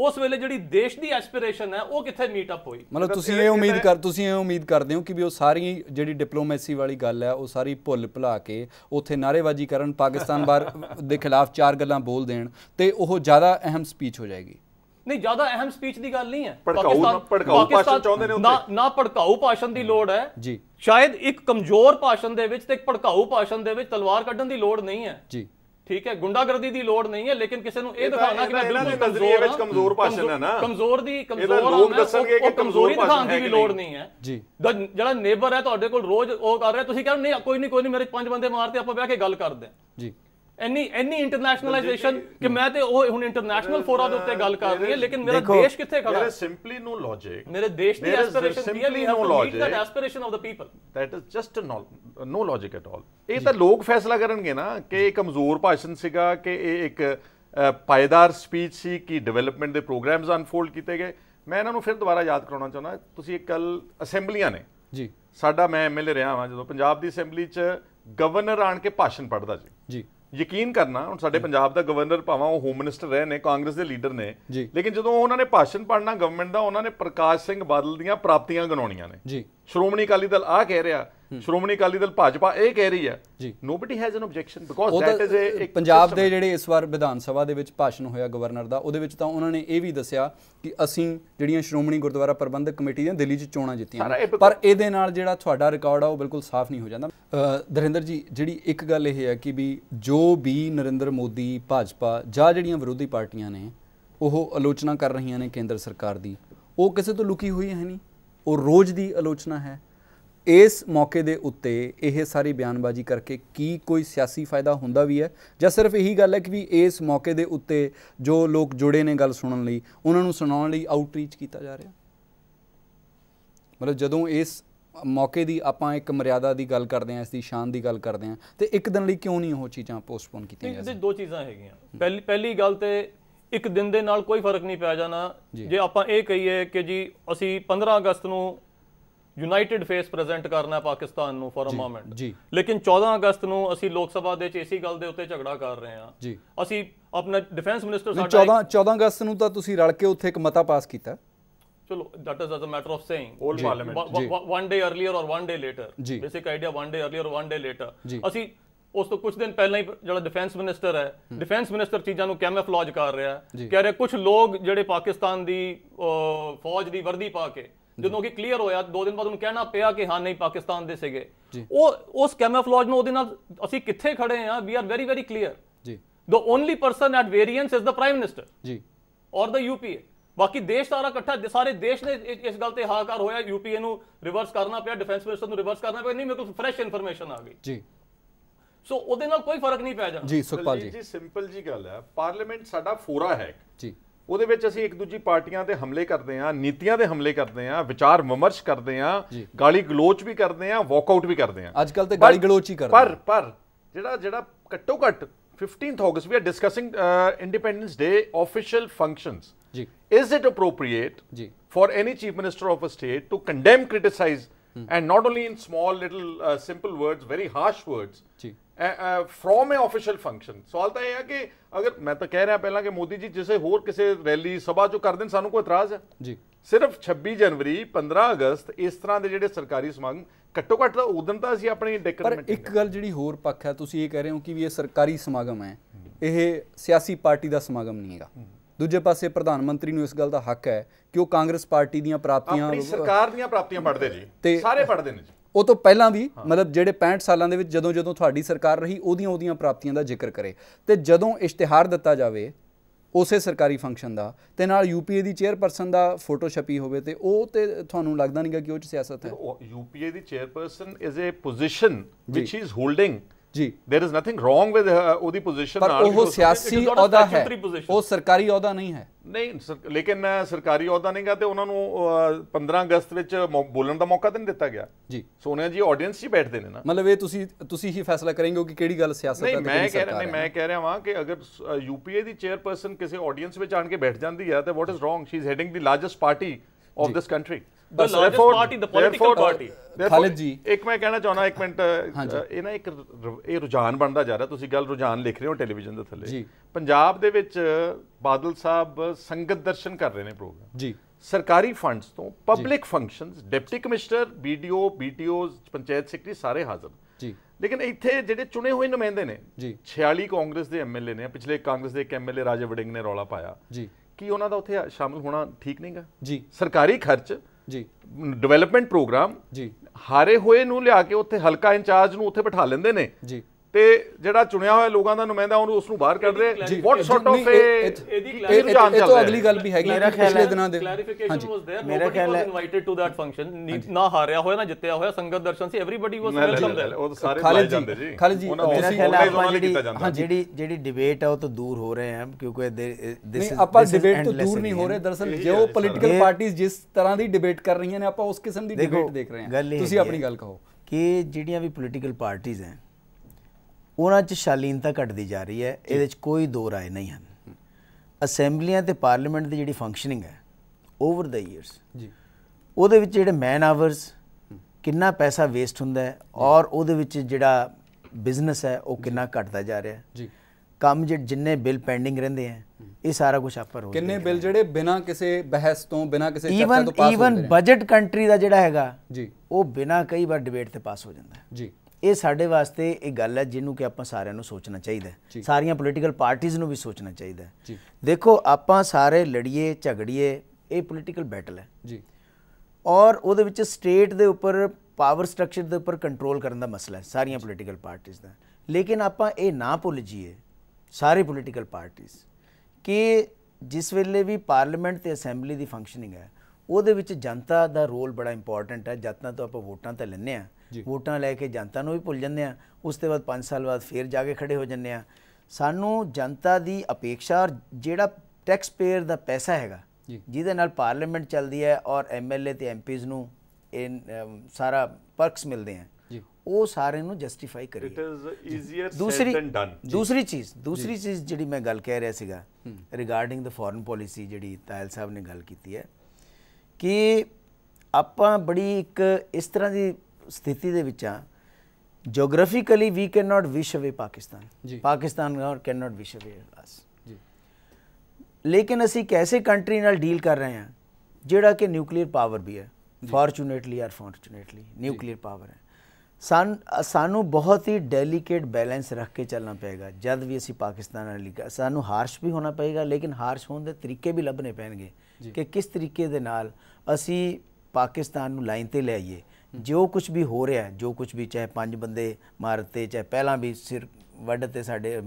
ਉਸ ਵੇਲੇ ਜਿਹੜੀ ਦੇਸ਼ ਦੀ ਐਸਪੀਰੇਸ਼ਨ ਹੈ ਉਹ ਕਿੱਥੇ ਮੀਟ ਅਪ ਹੋਈ ਮਤਲਬ ਤੁਸੀਂ ਇਹ ਉਮੀਦ ਕਰ ਤੁਸੀਂ ਇਹ ਉਮੀਦ ਕਰਦੇ ਹੋ ਕਿ ਵੀ ਉਹ ਸਾਰੀ ਜਿਹੜੀ ਡਿਪਲੋਮੇਸੀ ਵਾਲੀ ਗੱਲ ਹੈ ਉਹ ਸਾਰੀ ਭੁੱਲ ਭੁਲਾ ਕੇ ਉੱਥੇ ਨਾਰੇਬਾਜ਼ੀ ਕਰਨ ਪਾਕਿਸਤਾਨ ਬਾਰ ਦੇ ਖਿਲਾਫ ਚਾਰ ਗੱਲਾਂ ਬੋਲ ਦੇਣ ਤੇ ਉਹ ਜ਼ਿਆਦਾ ਅਹਿਮ ਸਪੀਚ ਹੋ ਜਾਏਗੀ ਨਹੀਂ ਜ਼ਿਆਦਾ ਅਹਿਮ ਸਪੀਚ ਦੀ ਗੱਲ ਨਹੀਂ ਹੈ ਪਾਕਿਸਤਾਨ ਭੜਕਾਊ ਭਾਸ਼ਣ ਚਾਹੁੰਦੇ ਨੇ ਉੱਥੇ ਨਾ ਭੜਕਾਊ ਭਾਸ਼ਣ ਦੀ ਲੋੜ ਹੈ ਜੀ ਸ਼ਾਇਦ ਇੱਕ ਕਮਜ਼ੋਰ ਭਾਸ਼ਣ ਦੇ ਵਿੱਚ ਤੇ ਇੱਕ ਭੜਕਾਊ ਭਾਸ਼ਣ ਦੇ ਵਿੱਚ ਤਲਵਾਰ ਕੱਢਣ ਦੀ ਲੋੜ ਨਹੀਂ ਹੈ ਜੀ ਠੀਕ ਹੈ ਗੁੰਡਾਗਰਦੀ ਦੀ ਲੋੜ ਨਹੀਂ ਹੈ ਲੇਕਿਨ ਕਿਸੇ ਨੂੰ ਇਹ ਦਿਖਾਉਣਾ ਕਿ ਮੈਂ ਬਿਲਕੁਲ ਨਜ਼ਰੀਏ ਵਿੱਚ ਕਮਜ਼ੋਰ ਭਾਸ਼ਣ ਹੈ ਨਾ ਕਮਜ਼ੋਰ ਦੀ ਕਮਜ਼ੋਰ ਲੋਕ ਦੱਸਣਗੇ ਕਿ ਕਮਜ਼ੋਰੀ ਭਾਸ਼ਣ ਦੀ ਵੀ ਲੋੜ ਨਹੀਂ ਹੈ ਜੀ ਜਿਹੜਾ ਨੇਬਰ ਹੈ ਤੁਹਾਡੇ ਕੋਲ ਰੋਜ਼ ਉਹ ਕਰ ਰਿਹਾ ਤੁਸੀਂ ਕਹਿੰਦੇ ਨਹੀਂ ਕੋਈ ਨਹੀਂ ਕੋਈ ਨਹੀਂ ਮੇਰੇ ਪੰਜ ਬੰਦੇ ਮਾਰਤੇ ਆਪਾਂ ਬਹਿ ਕੇ ਗੱਲ ਕਰਦੇ ਜੀ ਇੰਨੀ ਇੰਨੀ ਇੰਟਰਨੈਸ਼ਨਲਾਈਜੇਸ਼ਨ ਕਿ ਮੈਂ ਤੇ ਉਹ ਹੁਣ ਇੰਟਰਨੈਸ਼ਨਲ ਫੋਰਾ ਦੇ ਉੱਤੇ ਗੱਲ ਕਰ ਰਹੀ ਹੈ ਲੇਕਿਨ ਮੇਰਾ ਦੇਸ਼ ਕਿੱਥੇ ਖੜਾ ਹੈ ਸਿੰਪਲੀ ਨੋ ਲੌਜੀਕ ਮੇਰੇ ਦੇਸ਼ ਦੀ ਐਸਪੀਰੇਸ਼ਨ ਦੀ ਹੈ ਵੀ no logic that aspiration of the people that is just no logic at all ਇਹ ਤਾਂ ਲੋਕ ਫੈਸਲਾ ਕਰਨਗੇ ਨਾ ਕਿ ਇਹ ਕਮਜ਼ੋਰ ਭਾਸ਼ਣ ਸੀਗਾ ਕਿ ਇਹ ਇੱਕ ਪਾਇਦਾਰ ਸਪੀਚ ਸੀ ਕਿ ਡਿਵੈਲਪਮੈਂਟ ਦੇ ਪ੍ਰੋਗਰਾਮਸ ਅਨਫੋਲਡ ਕੀਤੇ ਗਏ ਮੈਂ ਇਹਨਾਂ ਨੂੰ ਫਿਰ ਦੁਬਾਰਾ ਯਾਦ ਕਰਾਉਣਾ ਚਾਹੁੰਦਾ ਤੁਸੀਂ ਕੱਲ ਅਸੈਂਬਲੀਆਂ ਨੇ ਜੀ ਸਾਡਾ ਮੈਂ ਐਮਐਲਏ ਰਿਹਾ ਹਾਂ ਜਦੋਂ ਪੰਜਾਬ ਦੀ ਅਸੈਂਬਲੀ 'ਚ ਗਵਰਨਰ ਆਣ ਕੇ ਭਾਸ਼ਣ ਪੜਦਾ ਜੀ ਜੀ ਯਕੀਨ ਕਰਨਾ ਹੁਣ ਸਾਡੇ ਪੰਜਾਬ ਦਾ ਗਵਰਨਰ ਭਾਵਾਂ ਉਹ ਹੋਮ ਮਿਨਿਸਟਰ ਰਹੇ ਨੇ ਕਾਂਗਰਸ ਦੇ ਲੀਡਰ ਨੇ ਲੇਕਿਨ ਜਦੋਂ ਉਹਨਾਂ ਨੇ ਭਾਸ਼ਣ ਪੜਨਾ ਗਵਰਨਮੈਂਟ ਦਾ ਉਹਨਾਂ ਨੇ ਪ੍ਰਕਾਸ਼ ਸਿੰਘ ਬਾਦਲ ਦੀਆਂ ਪ੍ਰਾਪਤੀਆਂ ਗਣਾਉਣੀਆਂ ਨੇ ਜੀ ਸ਼੍ਰੋਮਣੀ ਅਕਾਲੀ ਦਲ ਆ ਕਹਿ ਰਿਹਾ ਸ਼੍ਰੋਮਣੀ ਅਕਾਲੀ ਦਲ ਭਾਜਪਾ ਇਹ ਕਹਿ ਰਹੀ ਹੈ ਜੀ nobody has an objection because that is a Punjab ਦੇ ਜਿਹੜੇ ਇਸ ਵਾਰ ਵਿਧਾਨ ਸਭਾ ਦੇ ਵਿੱਚ ਭਾਸ਼ਣ ਹੋਇਆ ਗਵਰਨਰ ਦਾ ਉਹਦੇ ਵਿੱਚ ਤਾਂ ਉਹਨਾਂ ਨੇ ਇਹ ਵੀ ਦੱਸਿਆ ਕਿ ਅਸੀਂ ਜਿਹੜੀਆਂ ਸ਼੍ਰੋਮਣੀ ਗੁਰਦੁਆਰਾ ਪ੍ਰਬੰਧਕ ਕਮੇਟੀ ਦੀਆਂ ਦਿੱਲੀ 'ਚ ਚੋਣਾਂ ਜਿੱਤੀਆਂ ਪਰ ਇਹਦੇ ਨਾਲ ਜਿਹੜਾ ਤੁਹਾਡਾ ਰਿਕਾਰਡ ਆ ਉਹ ਬਿਲਕੁਲ ਸਾਫ਼ ਨਹੀਂ ਹੋ ਜਾਂਦਾ ਦਰਿੰਦਰ ਜੀ ਜਿਹੜੀ ਇੱਕ ਗੱਲ ਇਹ ਹੈ ਕਿ ਵੀ ਜੋ ਵੀ ਨਰਿੰਦਰ ਮੋਦੀ ਭਾਜਪਾ ਜਾਂ ਜਿਹੜੀਆਂ ਵਿਰੋਧੀ ਪਾਰਟੀਆਂ ਨੇ ਉਹ ਆਲੋਚਨਾ ਕਰ ਰਹੀਆਂ ਨੇ ਕੇਂਦਰ ਸਰਕਾਰ ਦੀ ਉਹ ਕਿਸੇ ਤੋਂ ਲੁਕੀ ਹੋਈ ਹੈ ਨਹੀਂ ਉਹ ਰੋਜ਼ ਦੀ ਆਲੋਚਨਾ ਹੈ ਇਸ ਮੌਕੇ ਦੇ ਉੱਤੇ ਇਹ ਸਾਰੀ ਬਿਆਨਬਾਜ਼ੀ ਕਰਕੇ ਕੀ ਕੋਈ ਸਿਆਸੀ ਫਾਇਦਾ ਹੁੰਦਾ ਵੀ ਹੈ ਜਾਂ ਸਿਰਫ ਇਹੀ ਗੱਲ ਹੈ ਕਿ ਵੀ ਇਸ ਮੌਕੇ ਦੇ ਉੱਤੇ ਜੋ ਲੋਕ ਜੁੜੇ ਨੇ ਗੱਲ ਸੁਣਨ ਲਈ ਉਹਨਾਂ ਨੂੰ ਸੁਣਾਉਣ ਲਈ ਆਊਟਰੀਚ ਕੀਤਾ ਜਾ ਰਿਹਾ ਮਤਲਬ ਜਦੋਂ ਇਸ ਮੌਕੇ ਦੀ ਆਪਾਂ ਇੱਕ ਮਰਿਆਦਾ ਦੀ ਗੱਲ ਕਰਦੇ ਆਂ ਇਸ ਦੀ ਸ਼ਾਨ ਦੀ ਗੱਲ ਕਰਦੇ ਆਂ ਤੇ ਇੱਕ ਦਿਨ ਲਈ ਕਿਉਂ ਨਹੀਂ ਉਹ ਚੀਜ਼ਾਂ ਪੋਸਟਪੋਨ ਕੀਤੀਆਂ ਜਾਂਦੀਆਂ ਦੋ ਚੀਜ਼ਾਂ ਹੈਗੀਆਂ ਪਹਿਲੀ ਪਹਿਲੀ ਗੱਲ ਤੇ ਇੱਕ ਦਿਨ ਦੇ ਨਾਲ ਕੋਈ ਫਰਕ ਨਹੀਂ ਪਿਆ ਜਾਣਾ ਜੇ ਆਪਾਂ ਇਹ ਕਹੀਏ ਕਿ ਜੀ ਅਸੀਂ 15 ਅਗਸਤ ਨੂੰ ਯੂਨਾਈਟਿਡ ਫੇਸ ਪ੍ਰੈਜ਼ੈਂਟ ਕਰਨਾ ਹੈ ਪਾਕਿਸਤਾਨ ਨੂੰ ਫॉर ਅ ਮੂਮੈਂਟ ਲੇਕਿਨ 14 ਅਗਸਤ ਨੂੰ ਅਸੀਂ ਲੋਕ ਸਭਾ ਦੇ ਚ ਇਸੇ ਗੱਲ ਦੇ ਉੱਤੇ ਝਗੜਾ ਕਰ ਰਹੇ ਹਾਂ ਅਸੀਂ ਆਪਣਾ ਡਿਫੈਂਸ ਮਿਨਿਸਟਰ ਸਾਡਾ 14 14 ਅਗਸਤ ਨੂੰ ਤਾਂ ਤੁਸੀਂ ਰਲ ਕੇ ਉੱਥੇ ਇੱਕ ਮਤਾ ਪਾਸ ਕੀਤਾ ਚਲੋ that is a matter of saying old parliament one day earlier or one day later basic idea one day earlier or one day later ਅਸੀਂ ਉਸ ਤੋਂ ਕੁਝ ਦਿਨ ਪਹਿਲਾਂ ਹੀ ਜਿਹੜਾ ਡਿਫੈਂਸ ਮਿਨਿਸਟਰ ਹੈ ਡਿਫੈਂਸ ਮਿਨਿਸਟਰ ਚੀਜ਼ਾਂ ਨੂੰ ਕੈਮਫਲੋਜ ਕਰ ਰਿਹਾ ਹੈ ਕਹਿ ਰਿਹਾ ਕੁਝ ਲੋਕ ਜਿਹੜੇ ਪਾਕਿਸਤਾਨ ਦੀ ਫੌਜ ਦੀ ਵਰਦੀ ਪਾ ਕੇ ਜਦੋਂ ਕਿ ਕਲੀਅਰ ਹੋਇਆ ਦੋ ਦਿਨ ਬਾਅਦ ਉਹਨੂੰ ਕਹਿਣਾ ਪਿਆ ਕਿ ਹਾਂ ਨਹੀਂ ਪਾਕਿਸਤਾਨ ਦੇ ਸੀਗੇ ਉਹ ਉਸ ਕੈਮਫਲੋਜ ਨੂੰ ਉਹਦੇ ਨਾਲ ਅਸੀਂ ਕਿੱਥੇ ਖੜੇ ਆ we are very very clear ਜੀ the only person at variance is the prime minister ਜੀ ਔਰ ਦ ਯੂਪੀਏ ਬਾਕੀ ਦੇਸ਼ ਸਾਰਾ ਇਕੱਠਾ ਸਾਰੇ ਦੇਸ਼ ਨੇ ਇਸ ਗੱਲ ਤੇ ਹਾਕਾਰ ਹੋਇਆ ਯੂਪੀਏ ਨੂੰ ਰਿਵਰਸ ਕਰਨਾ ਪਿਆ ਡਿਫੈਂਸ ਮਿਨਿਸਟਰ ਨੂੰ ਰਿਵਰਸ ਕਰਨਾ ਪਿਆ ਨਹੀਂ ਮੇਰੇ ਕੋਲ ਫਰੈਸ਼ ਇਨਫੋਰਮੇਸ਼ਨ ਆ ਗਈ ਜੀ ਸੋ ਉਹਦੇ ਨਾਲ ਕੋਈ ਫਰਕ ਨਹੀਂ ਪੈ ਜਾਣਾ ਜੀ ਸੁਖਪਾਲ ਜੀ ਜੀ ਸਿੰਪਲ ਜੀ ਗੱਲ ਹੈ ਪਾਰਲੀਮੈਂਟ ਸਾਡਾ ਫੋਰਾ ਹੈ ਜੀ ਉਹਦੇ ਵਿੱਚ ਅਸੀਂ ਇੱਕ ਦੂਜੀ ਪਾਰਟੀਆਂ ਤੇ ਹਮਲੇ ਕਰਦੇ ਆ ਨੀਤੀਆਂ ਤੇ ਹਮਲੇ ਕਰਦੇ ਆ ਵਿਚਾਰ ਵਿਮਰਸ਼ ਕਰਦੇ ਆ ਗਾਲੀ ਗਲੋਚ ਵੀ ਕਰਦੇ ਆ ਵਾਕ ਆਊਟ ਵੀ ਕਰਦੇ ਆ ਅੱਜ ਕੱਲ ਤੇ ਗਾਲੀ ਗਲੋਚ ਹੀ ਕਰਦੇ ਪਰ ਪਰ ਜਿਹੜਾ ਜਿਹੜਾ ਘੱਟੋ ਘੱਟ 15th August we are discussing independence day official functions ਜੀ ਇਜ਼ ਇਟ ਅਪਰੋਪਰੀਏਟ ਜੀ for any chief minister of a state to condemn criticise and not only in small little simple words very harsh words ਜੀ from a official function ਸਵਾਲ ਤਾਂ ਇਹ ਹੈ ਕਿ ਅਗਰ ਮੈਂ ਤਾਂ ਕਹਿ ਰਿਹਾ ਪਹਿਲਾਂ ਕਿ ਮੋਦੀ ਜੀ ਜਿਸੇ ਹੋਰ ਕਿਸੇ ਰੈਲੀ ਸਭਾ ਚੋਂ ਕਰਦੇ ਨੇ ਸਾਨੂੰ ਕੋਈ ਇਤਰਾਜ਼ ਹੈ ਜੀ ਸਿਰਫ 26 ਜਨਵਰੀ 15 ਅਗਸਤ ਇਸ ਤਰ੍ਹਾਂ ਦੇ ਜਿਹੜੇ ਸਰਕਾਰੀ ਸਮਾਗਮ ਘੱਟੋ ਘੱਟ ਤਾਂ ਉਦੋਂ ਤਾਂ ਅਸੀਂ ਆਪਣੀ ਡਿਕਰਮੈਂਟ ਪਰ ਇੱਕ ਗੱਲ ਜਿਹੜੀ ਹੋਰ ਪੱਖ ਹੈ ਤੁਸੀਂ ਇਹ ਕਹਿ ਰਹੇ ਹੋ ਕਿ ਵੀ ਇਹ ਸਰਕਾਰੀ ਸਮਾਗਮ ਹੈ ਇਹ ਸਿਆਸੀ ਪਾਰਟੀ ਦਾ ਸਮਾਗਮ ਨਹੀਂ ਹੈਗਾ ਦੂਜੇ ਪਾਸੇ ਪ੍ਰਧਾਨ ਮੰਤਰੀ ਨੂੰ ਇਸ ਗੱਲ ਦਾ ਹੱਕ ਹੈ ਕਿ ਉਹ ਕਾਂਗਰਸ ਪਾਰਟੀ ਦੀਆਂ ਪ੍ਰਾਪਤੀਆਂ ਆਪਣੀ ਸਰਕਾਰ ਦੀਆਂ ਪ੍ਰਾਪਤੀਆਂ ਪੜਦੇ ਜੀ ਸਾਰੇ ਪੜਦੇ ਨੇ ਜੀ ਉਹ ਤੋਂ ਪਹਿਲਾਂ ਵੀ ਮਤਲਬ ਜਿਹੜੇ 65 ਸਾਲਾਂ ਦੇ ਵਿੱਚ ਜਦੋਂ ਜਦੋਂ ਤੁਹਾਡੀ ਸਰਕਾਰ ਰਹੀ ਉਹਦੀਆਂ ਉਹਦੀਆਂ ਪ੍ਰਾਪਤੀਆਂ ਦਾ ਜ਼ਿਕਰ ਕਰੇ ਤੇ ਜਦੋਂ ਇਸ਼ਤਿਹਾਰ ਦਿੱਤਾ ਜਾਵੇ ਉਸੇ ਸਰਕਾਰੀ ਫੰਕਸ਼ਨ ਦਾ ਤੇ ਨਾਲ ਯੂਪੀਏ ਦੀ ਚੇਅਰਪਰਸਨ ਦਾ ਫੋਟੋ ਛਪੀ ਹੋਵੇ ਤੇ ਉਹ ਤੇ ਤੁਹਾਨੂੰ ਲੱਗਦਾ ਨਹੀਂਗਾ ਕਿ ਉਹ ਚ ਸਿਆਸਤ ਹੈ ਯੂਪੀਏ ਦੀ chairperson is a position which is holding ਜੀ there is nothing wrong with ਉਹਦੀ ਪੋਜੀਸ਼ਨ ਨਾਲ ਪਰ ਉਹ ਸਿਆਸੀ ਅਹੁਦਾ ਹੈ ਉਹ ਸਰਕਾਰੀ ਅਹੁਦਾ ਨਹੀਂ ਹੈ ਨਹੀਂ ਲੇਕਿਨ ਸਰਕਾਰੀ ਅਹੁਦਾ ਨਹੀਂਗਾ ਤੇ ਉਹਨਾਂ ਨੂੰ 15 ਅਗਸਤ ਵਿੱਚ ਬੋਲਣ ਦਾ ਮੌਕਾ ਤਾਂ ਨਹੀਂ ਦਿੱਤਾ ਗਿਆ ਜੀ ਸੋਨਿਆ ਜੀ ਆਡੀਅנס 'ਚ ਬੈਠਦੇ ਨੇ ਨਾ ਮਤਲਬ ਇਹ ਤੁਸੀਂ ਤੁਸੀਂ ਹੀ ਫੈਸਲਾ ਕਰੇਂਗੇ ਕਿ ਕਿਹੜੀ ਗੱਲ ਸਿਆਸਤ ਹੈ ਨਹੀਂ ਮੈਂ ਕਹਿ ਰਿਹਾ ਨਹੀਂ ਮੈਂ ਕਹਿ ਰਿਹਾ ਵਾਂ ਕਿ ਅਗਰ ਯੂਪੀਏ ਦੀ ਚੇਅਰਪਰਸਨ ਕਿਸੇ ਆਡੀਅנס ਵਿੱਚ ਆਣ ਕੇ ਬੈਠ ਜਾਂਦੀ ਹੈ ਤੇ what is wrong she is heading the largest party of this country ਬਸ largest party the political party Khalid ji ਇੱਕ ਮੈਂ ਕਹਿਣਾ ਚਾਹਣਾ ਇੱਕ ਮਿੰਟ ਇਹ ਨਾ ਇੱਕ ਇਹ ਰੁਝਾਨ ਬਣਦਾ ਜਾ ਰਿਹਾ ਤੁਸੀਂ ਗੱਲ ਰੁਝਾਨ ਲਿਖ ਰਹੇ ਹੋ ਟੈਲੀਵਿਜ਼ਨ ਦੇ ਥੱਲੇ ਜੀ ਪੰਜਾਬ ਦੇ ਵਿੱਚ ਬਾਦਲ ਸਾਹਿਬ ਸੰਗਤ ਦਰਸ਼ਨ ਕਰ ਰਹੇ ਨੇ ਪ੍ਰੋਗਰਾਮ ਜੀ ਸਰਕਾਰੀ ਫੰਡਸ ਤੋਂ public functions deputy commissioner BDO BTOs panchayat secretary ਸਾਰੇ ਹਾਜ਼ਰ ਜੀ ਲੇਕਿਨ ਇੱਥੇ ਜਿਹੜੇ ਚੁਣੇ ਹੋਏ ਨੁਮਾਇੰਦੇ ਨੇ ਜੀ 46 ਕਾਂਗਰਸ ਦੇ ਐਮਐਲਏ ਨੇ ਪਿਛਲੇ ਕਾਂਗਰਸ ਦੇ ਇੱਕ ਐਮਐਲਏ ਰਾਜਾ ਵੜਿੰਗ ਨੇ ਰੌਲਾ ਪਾਇਆ ਜੀ ਕੀ ਉਹਨਾਂ ਦਾ ਉੱਥੇ ਸ਼ਾਮਲ ਹੋਣਾ ਠੀਕ ਨਹੀਂਗਾ ਜੀ ਸਰਕਾਰੀ ਖਰਚ ਜੀ ਡਿਵੈਲਪਮੈਂਟ ਪ੍ਰੋਗਰਾਮ ਜੀ ਹਾਰੇ ਹੋਏ ਨੂੰ ਲਿਆ ਕੇ ਉੱਥੇ ਹਲਕਾ ਇੰਚਾਰਜ ਨੂੰ ਉੱਥੇ ਬਿਠਾ ਲੈਂਦੇ ਨੇ ਜੀ ਤੇ ਜਿਹੜਾ ਚੁਣਿਆ ਹੋਇਆ ਲੋਕਾਂ ਦਾ ਨੁਮਾਇੰਦਾ ਉਹਨੂੰ ਉਸ ਨੂੰ ਬਾਹਰ ਕੱਢ ਰਹੇ ਵਾਟ ਸੌਰਟ ਆਫ ਇਹਦੀ ਇਹ ਤਾਂ ਅਗਲੀ ਗੱਲ ਵੀ ਹੈਗੀ ਪਿਛਲੇ ਦਿਨਾਂ ਦੇ ਕਲੈਰੀਫਿਕੇਸ਼ਨ ਵਾਸ देयर ਮੇਰਾ ਖਿਆਲ ਹੈ ਇਨਵਾਈਟਡ ਟੂ ਦੈਟ ਫੰਕਸ਼ਨ ਨਾ ਹਾਰਿਆ ਹੋਇਆ ਨਾ ਜਿੱਤਿਆ ਹੋਇਆ ਸੰਗਤ ਦਰਸ਼ਨ ਸੀ ਐਵਰੀਬਾਡੀ ਵਾਸ ਵੈਲਕਮ देयर ਉਹ ਸਾਰੇ ਬੁਲਾਏ ਜਾਂਦੇ ਜੀ ਖਾਲਿਦ ਜੀ ਮੇਰਾ ਖਿਆਲ ਹੈ ਆਪਾਂ ਜਿਹੜੀ ਹਾਂ ਜਿਹੜੀ ਜਿਹੜੀ ਡਿਬੇਟ ਹੈ ਉਹ ਤਾਂ ਦੂਰ ਹੋ ਰਹੇ ਆ ਕਿਉਂਕਿ ਦਿਸ ਇਜ਼ ਆਪਾਂ ਡਿਬੇਟ ਤੋਂ ਦੂਰ ਨਹੀਂ ਹੋ ਰਹੇ ਦਰਸ਼ਨ ਜਿਓ ਪੋਲੀਟੀਕਲ ਪਾਰਟੀਆਂ ਜਿਸ ਤਰ੍ਹਾਂ ਦੀ ਡਿਬੇਟ ਕਰ ਰਹੀਆਂ ਨੇ ਆਪਾਂ ਉਸ ਕਿਸਮ ਦੀ ਡਿਬੇਟ ਦੇਖ ਰਹੇ ਹਾਂ ਤੁਸੀਂ ਆਪਣੀ ਗੱਲ ਕਹੋ ਕਿ ਜਿਹੜੀਆਂ ਵੀ ਪੋਲੀਟੀਕਲ ਪਾਰਟੀਆਂ ਹੈ ਉਹਨਾਂ 'ਚ ਸ਼ਾਲੀਨਤਾ ਘਟਦੀ ਜਾ ਰਹੀ ਹੈ ਇਹਦੇ 'ਚ ਕੋਈ ਦੋ ਰਾਏ ਨਹੀਂ ਹਨ ਅਸੈਂਬਲੀਆਂ ਤੇ ਪਾਰਲੀਮੈਂਟ ਦੀ ਜਿਹੜੀ ਫੰਕਸ਼ਨਿੰਗ ਹੈ ਓਵਰ ਦਾ ਇਅਰਸ ਜੀ ਉਹਦੇ ਵਿੱਚ ਜਿਹੜੇ ਮੈਨ ਆਵਰਸ ਕਿੰਨਾ ਪੈਸਾ ਵੇਸਟ ਹੁੰਦਾ ਹੈ ਔਰ ਉਹਦੇ ਵਿੱਚ ਜਿਹੜਾ ਬਿਜ਼ਨਸ ਹੈ ਉਹ ਕਿੰਨਾ ਘਟਦਾ ਜਾ ਰਿਹਾ ਹੈ ਜੀ ਕੰਮ ਜਿਹੜੇ ਜਿੰਨੇ ਬਿੱਲ ਪੈਂਡਿੰਗ ਰਹਿੰਦੇ ਆ ਇਹ ਸਾਰਾ ਕੁਝ ਆਪਰ ਹੋ ਕਿੰਨੇ ਬਿੱਲ ਜਿਹੜੇ ਬਿਨਾ ਕਿਸੇ ਬਹਿਸ ਤੋਂ ਬਿਨਾ ਕਿਸੇ ਚਰਚਾ ਤੋਂ ਪਾਸ ਜਾਂਦੇ ਆ ਇਵਨ ਬਜਟ ਕੰਟਰੀ ਦਾ ਜਿਹੜਾ ਹੈਗਾ ਜੀ ਉਹ ਬਿਨਾ ਕਈ ਵਾਰ ਡਿਬੇਟ ਤੇ ਪਾਸ ਹੋ ਜਾਂਦਾ ਹੈ ਜੀ ਇਹ ਸਾਡੇ ਵਾਸਤੇ ਇਹ ਗੱਲ ਹੈ ਜਿਹਨੂੰ ਕਿ ਆਪਾਂ ਸਾਰਿਆਂ ਨੂੰ ਸੋਚਣਾ ਚਾਹੀਦਾ ਸਾਰੀਆਂ ਪੋਲੀਟੀਕਲ ਪਾਰਟੀਆਂ ਨੂੰ ਵੀ ਸੋਚਣਾ ਚਾਹੀਦਾ ਦੇਖੋ ਆਪਾਂ ਸਾਰੇ ਲੜੀਏ ਝਗੜੀਏ ਇਹ ਪੋਲੀਟੀਕਲ ਬੈਟਲ ਹੈ ਜੀ ਔਰ ਉਹਦੇ ਵਿੱਚ ਸਟੇਟ ਦੇ ਉੱਪਰ ਪਾਵਰ ਸਟਰਕਚਰ ਦੇ ਉੱਪਰ ਕੰਟਰੋਲ ਕਰਨ ਦਾ ਮਸਲਾ ਹੈ ਸਾਰੀਆਂ ਪੋਲੀਟੀਕਲ ਪਾਰਟੀਆਂ ਦਾ ਲੇਕਿਨ ਆਪਾਂ ਇਹ ਨਾ ਭੁੱਲ ਜੀਏ ਸਾਰੇ ਪੋਲੀਟੀਕਲ ਪਾਰਟੀਆਂ ਕਿ ਜਿਸ ਵੇਲੇ ਵੀ ਪਾਰਲੀਮੈਂਟ ਤੇ ਅਸੈਂਬਲੀ ਦੀ ਫੰਕਸ਼ਨਿੰਗ ਹੈ ਉਹਦੇ ਵਿੱਚ ਜਨਤਾ ਦਾ ਰੋਲ ਬੜਾ ਇੰਪੋਰਟੈਂਟ ਹੈ ਜਦ ਤੋਂ ਆਪਾਂ ਵੋਟਾਂ ਤਾਂ ਲੈਣੇ ਆ ਵੋਟਾਂ ਲੈ ਕੇ ਜਨਤਾ ਨੂੰ ਵੀ ਭੁੱਲ ਜਾਂਦੇ ਆ ਉਸ ਤੋਂ ਬਾਅਦ 5 ਸਾਲ ਬਾਅਦ ਫੇਰ ਜਾ ਕੇ ਖੜੇ ਹੋ ਜਾਂਦੇ ਆ ਸਾਨੂੰ ਜਨਤਾ ਦੀ ਅਪੇਕਸ਼ਾ ਜਿਹੜਾ ਟੈਕਸ ਪੇਅਰ ਦਾ ਪੈਸਾ ਹੈਗਾ ਜਿਹਦੇ ਨਾਲ ਪਾਰਲੀਮੈਂਟ ਚੱਲਦੀ ਹੈ ਔਰ ਐਮਐਲਏ ਤੇ ਐਮਪੀਜ਼ ਨੂੰ ਇਹ ਸਾਰਾ ਪਰਕਸ ਮਿਲਦੇ ਆ ਉਹ ਸਾਰੇ ਨੂੰ ਜਸਟੀਫਾਈ ਕਰੇ ਇਟ ਇਜ਼ ਈਜ਼ੀਅਰ ਦੂਸਰੀ ਦੂਸਰੀ ਚੀਜ਼ ਦੂਸਰੀ ਚੀਜ਼ ਜਿਹੜੀ ਮੈਂ ਗੱਲ ਕਹਿ ਰਿਹਾ ਸੀਗਾ ਰਿਗਾਰਡਿੰਗ ਦ ਫੋਰਨ ਪੋਲਿਸੀ ਜਿਹੜੀ ਤਾਇਲ ਸਾਹਿਬ ਨੇ ਗੱਲ ਕੀਤੀ ਹੈ ਕਿ ਆਪਾਂ ਬੜੀ ਇੱਕ ਇਸ ਤਰ੍ਹਾਂ ਦੀ ਸਥਿਤੀ ਦੇ ਵਿੱਚ ਆ geographically we can not wish away Pakistan Pakistan can not wish away us ਜੀ ਲੇਕਿਨ ਅਸੀਂ ਕੈਸੇ ਕੰਟਰੀ ਨਾਲ ਡੀਲ ਕਰ ਰਹੇ ਹਾਂ ਜਿਹੜਾ ਕਿ ਨਿਊਕਲੀਅਰ ਪਾਵਰ ਵੀ ਹੈ fortunately or fortunately nuclear power ਹੈ ਸਾਨ ਸਾਨੂੰ ਬਹੁਤ ਹੀ ਡੈਲੀਕੇਟ ਬੈਲੈਂਸ ਰੱਖ ਕੇ ਚੱਲਣਾ ਪਏਗਾ ਜਦ ਵੀ ਅਸੀਂ ਪਾਕਿਸਤਾਨ ਨਾਲ ਲਿਖਾ ਸਾਨੂੰ ਹਾਰਸ਼ ਵੀ ਹੋਣਾ ਪਏਗਾ ਲੇਕਿਨ ਹਾਰਸ਼ ਹੋਣ ਦੇ ਤਰੀਕੇ ਵੀ ਲੱਭਨੇ ਪੈਣਗੇ ਕਿ ਕਿਸ ਤਰੀਕੇ ਦੇ ਨਾਲ ਅਸੀਂ ਪਾਕਿਸਤਾਨ ਨੂੰ ਲਾਈਨ ਤੇ ਲੈ ਆਈਏ ਜੋ ਕੁਝ ਵੀ ਹੋ ਰਿਹਾ ਜੋ ਕੁਝ ਵੀ ਚਾਹੇ ਪੰਜ ਬੰਦੇ ਮਾਰਤੇ ਚਾਹੇ ਪਹਿਲਾਂ ਵੀ ਸਿਰ ਵੱਡ ਤੇ ਸਾਡੇ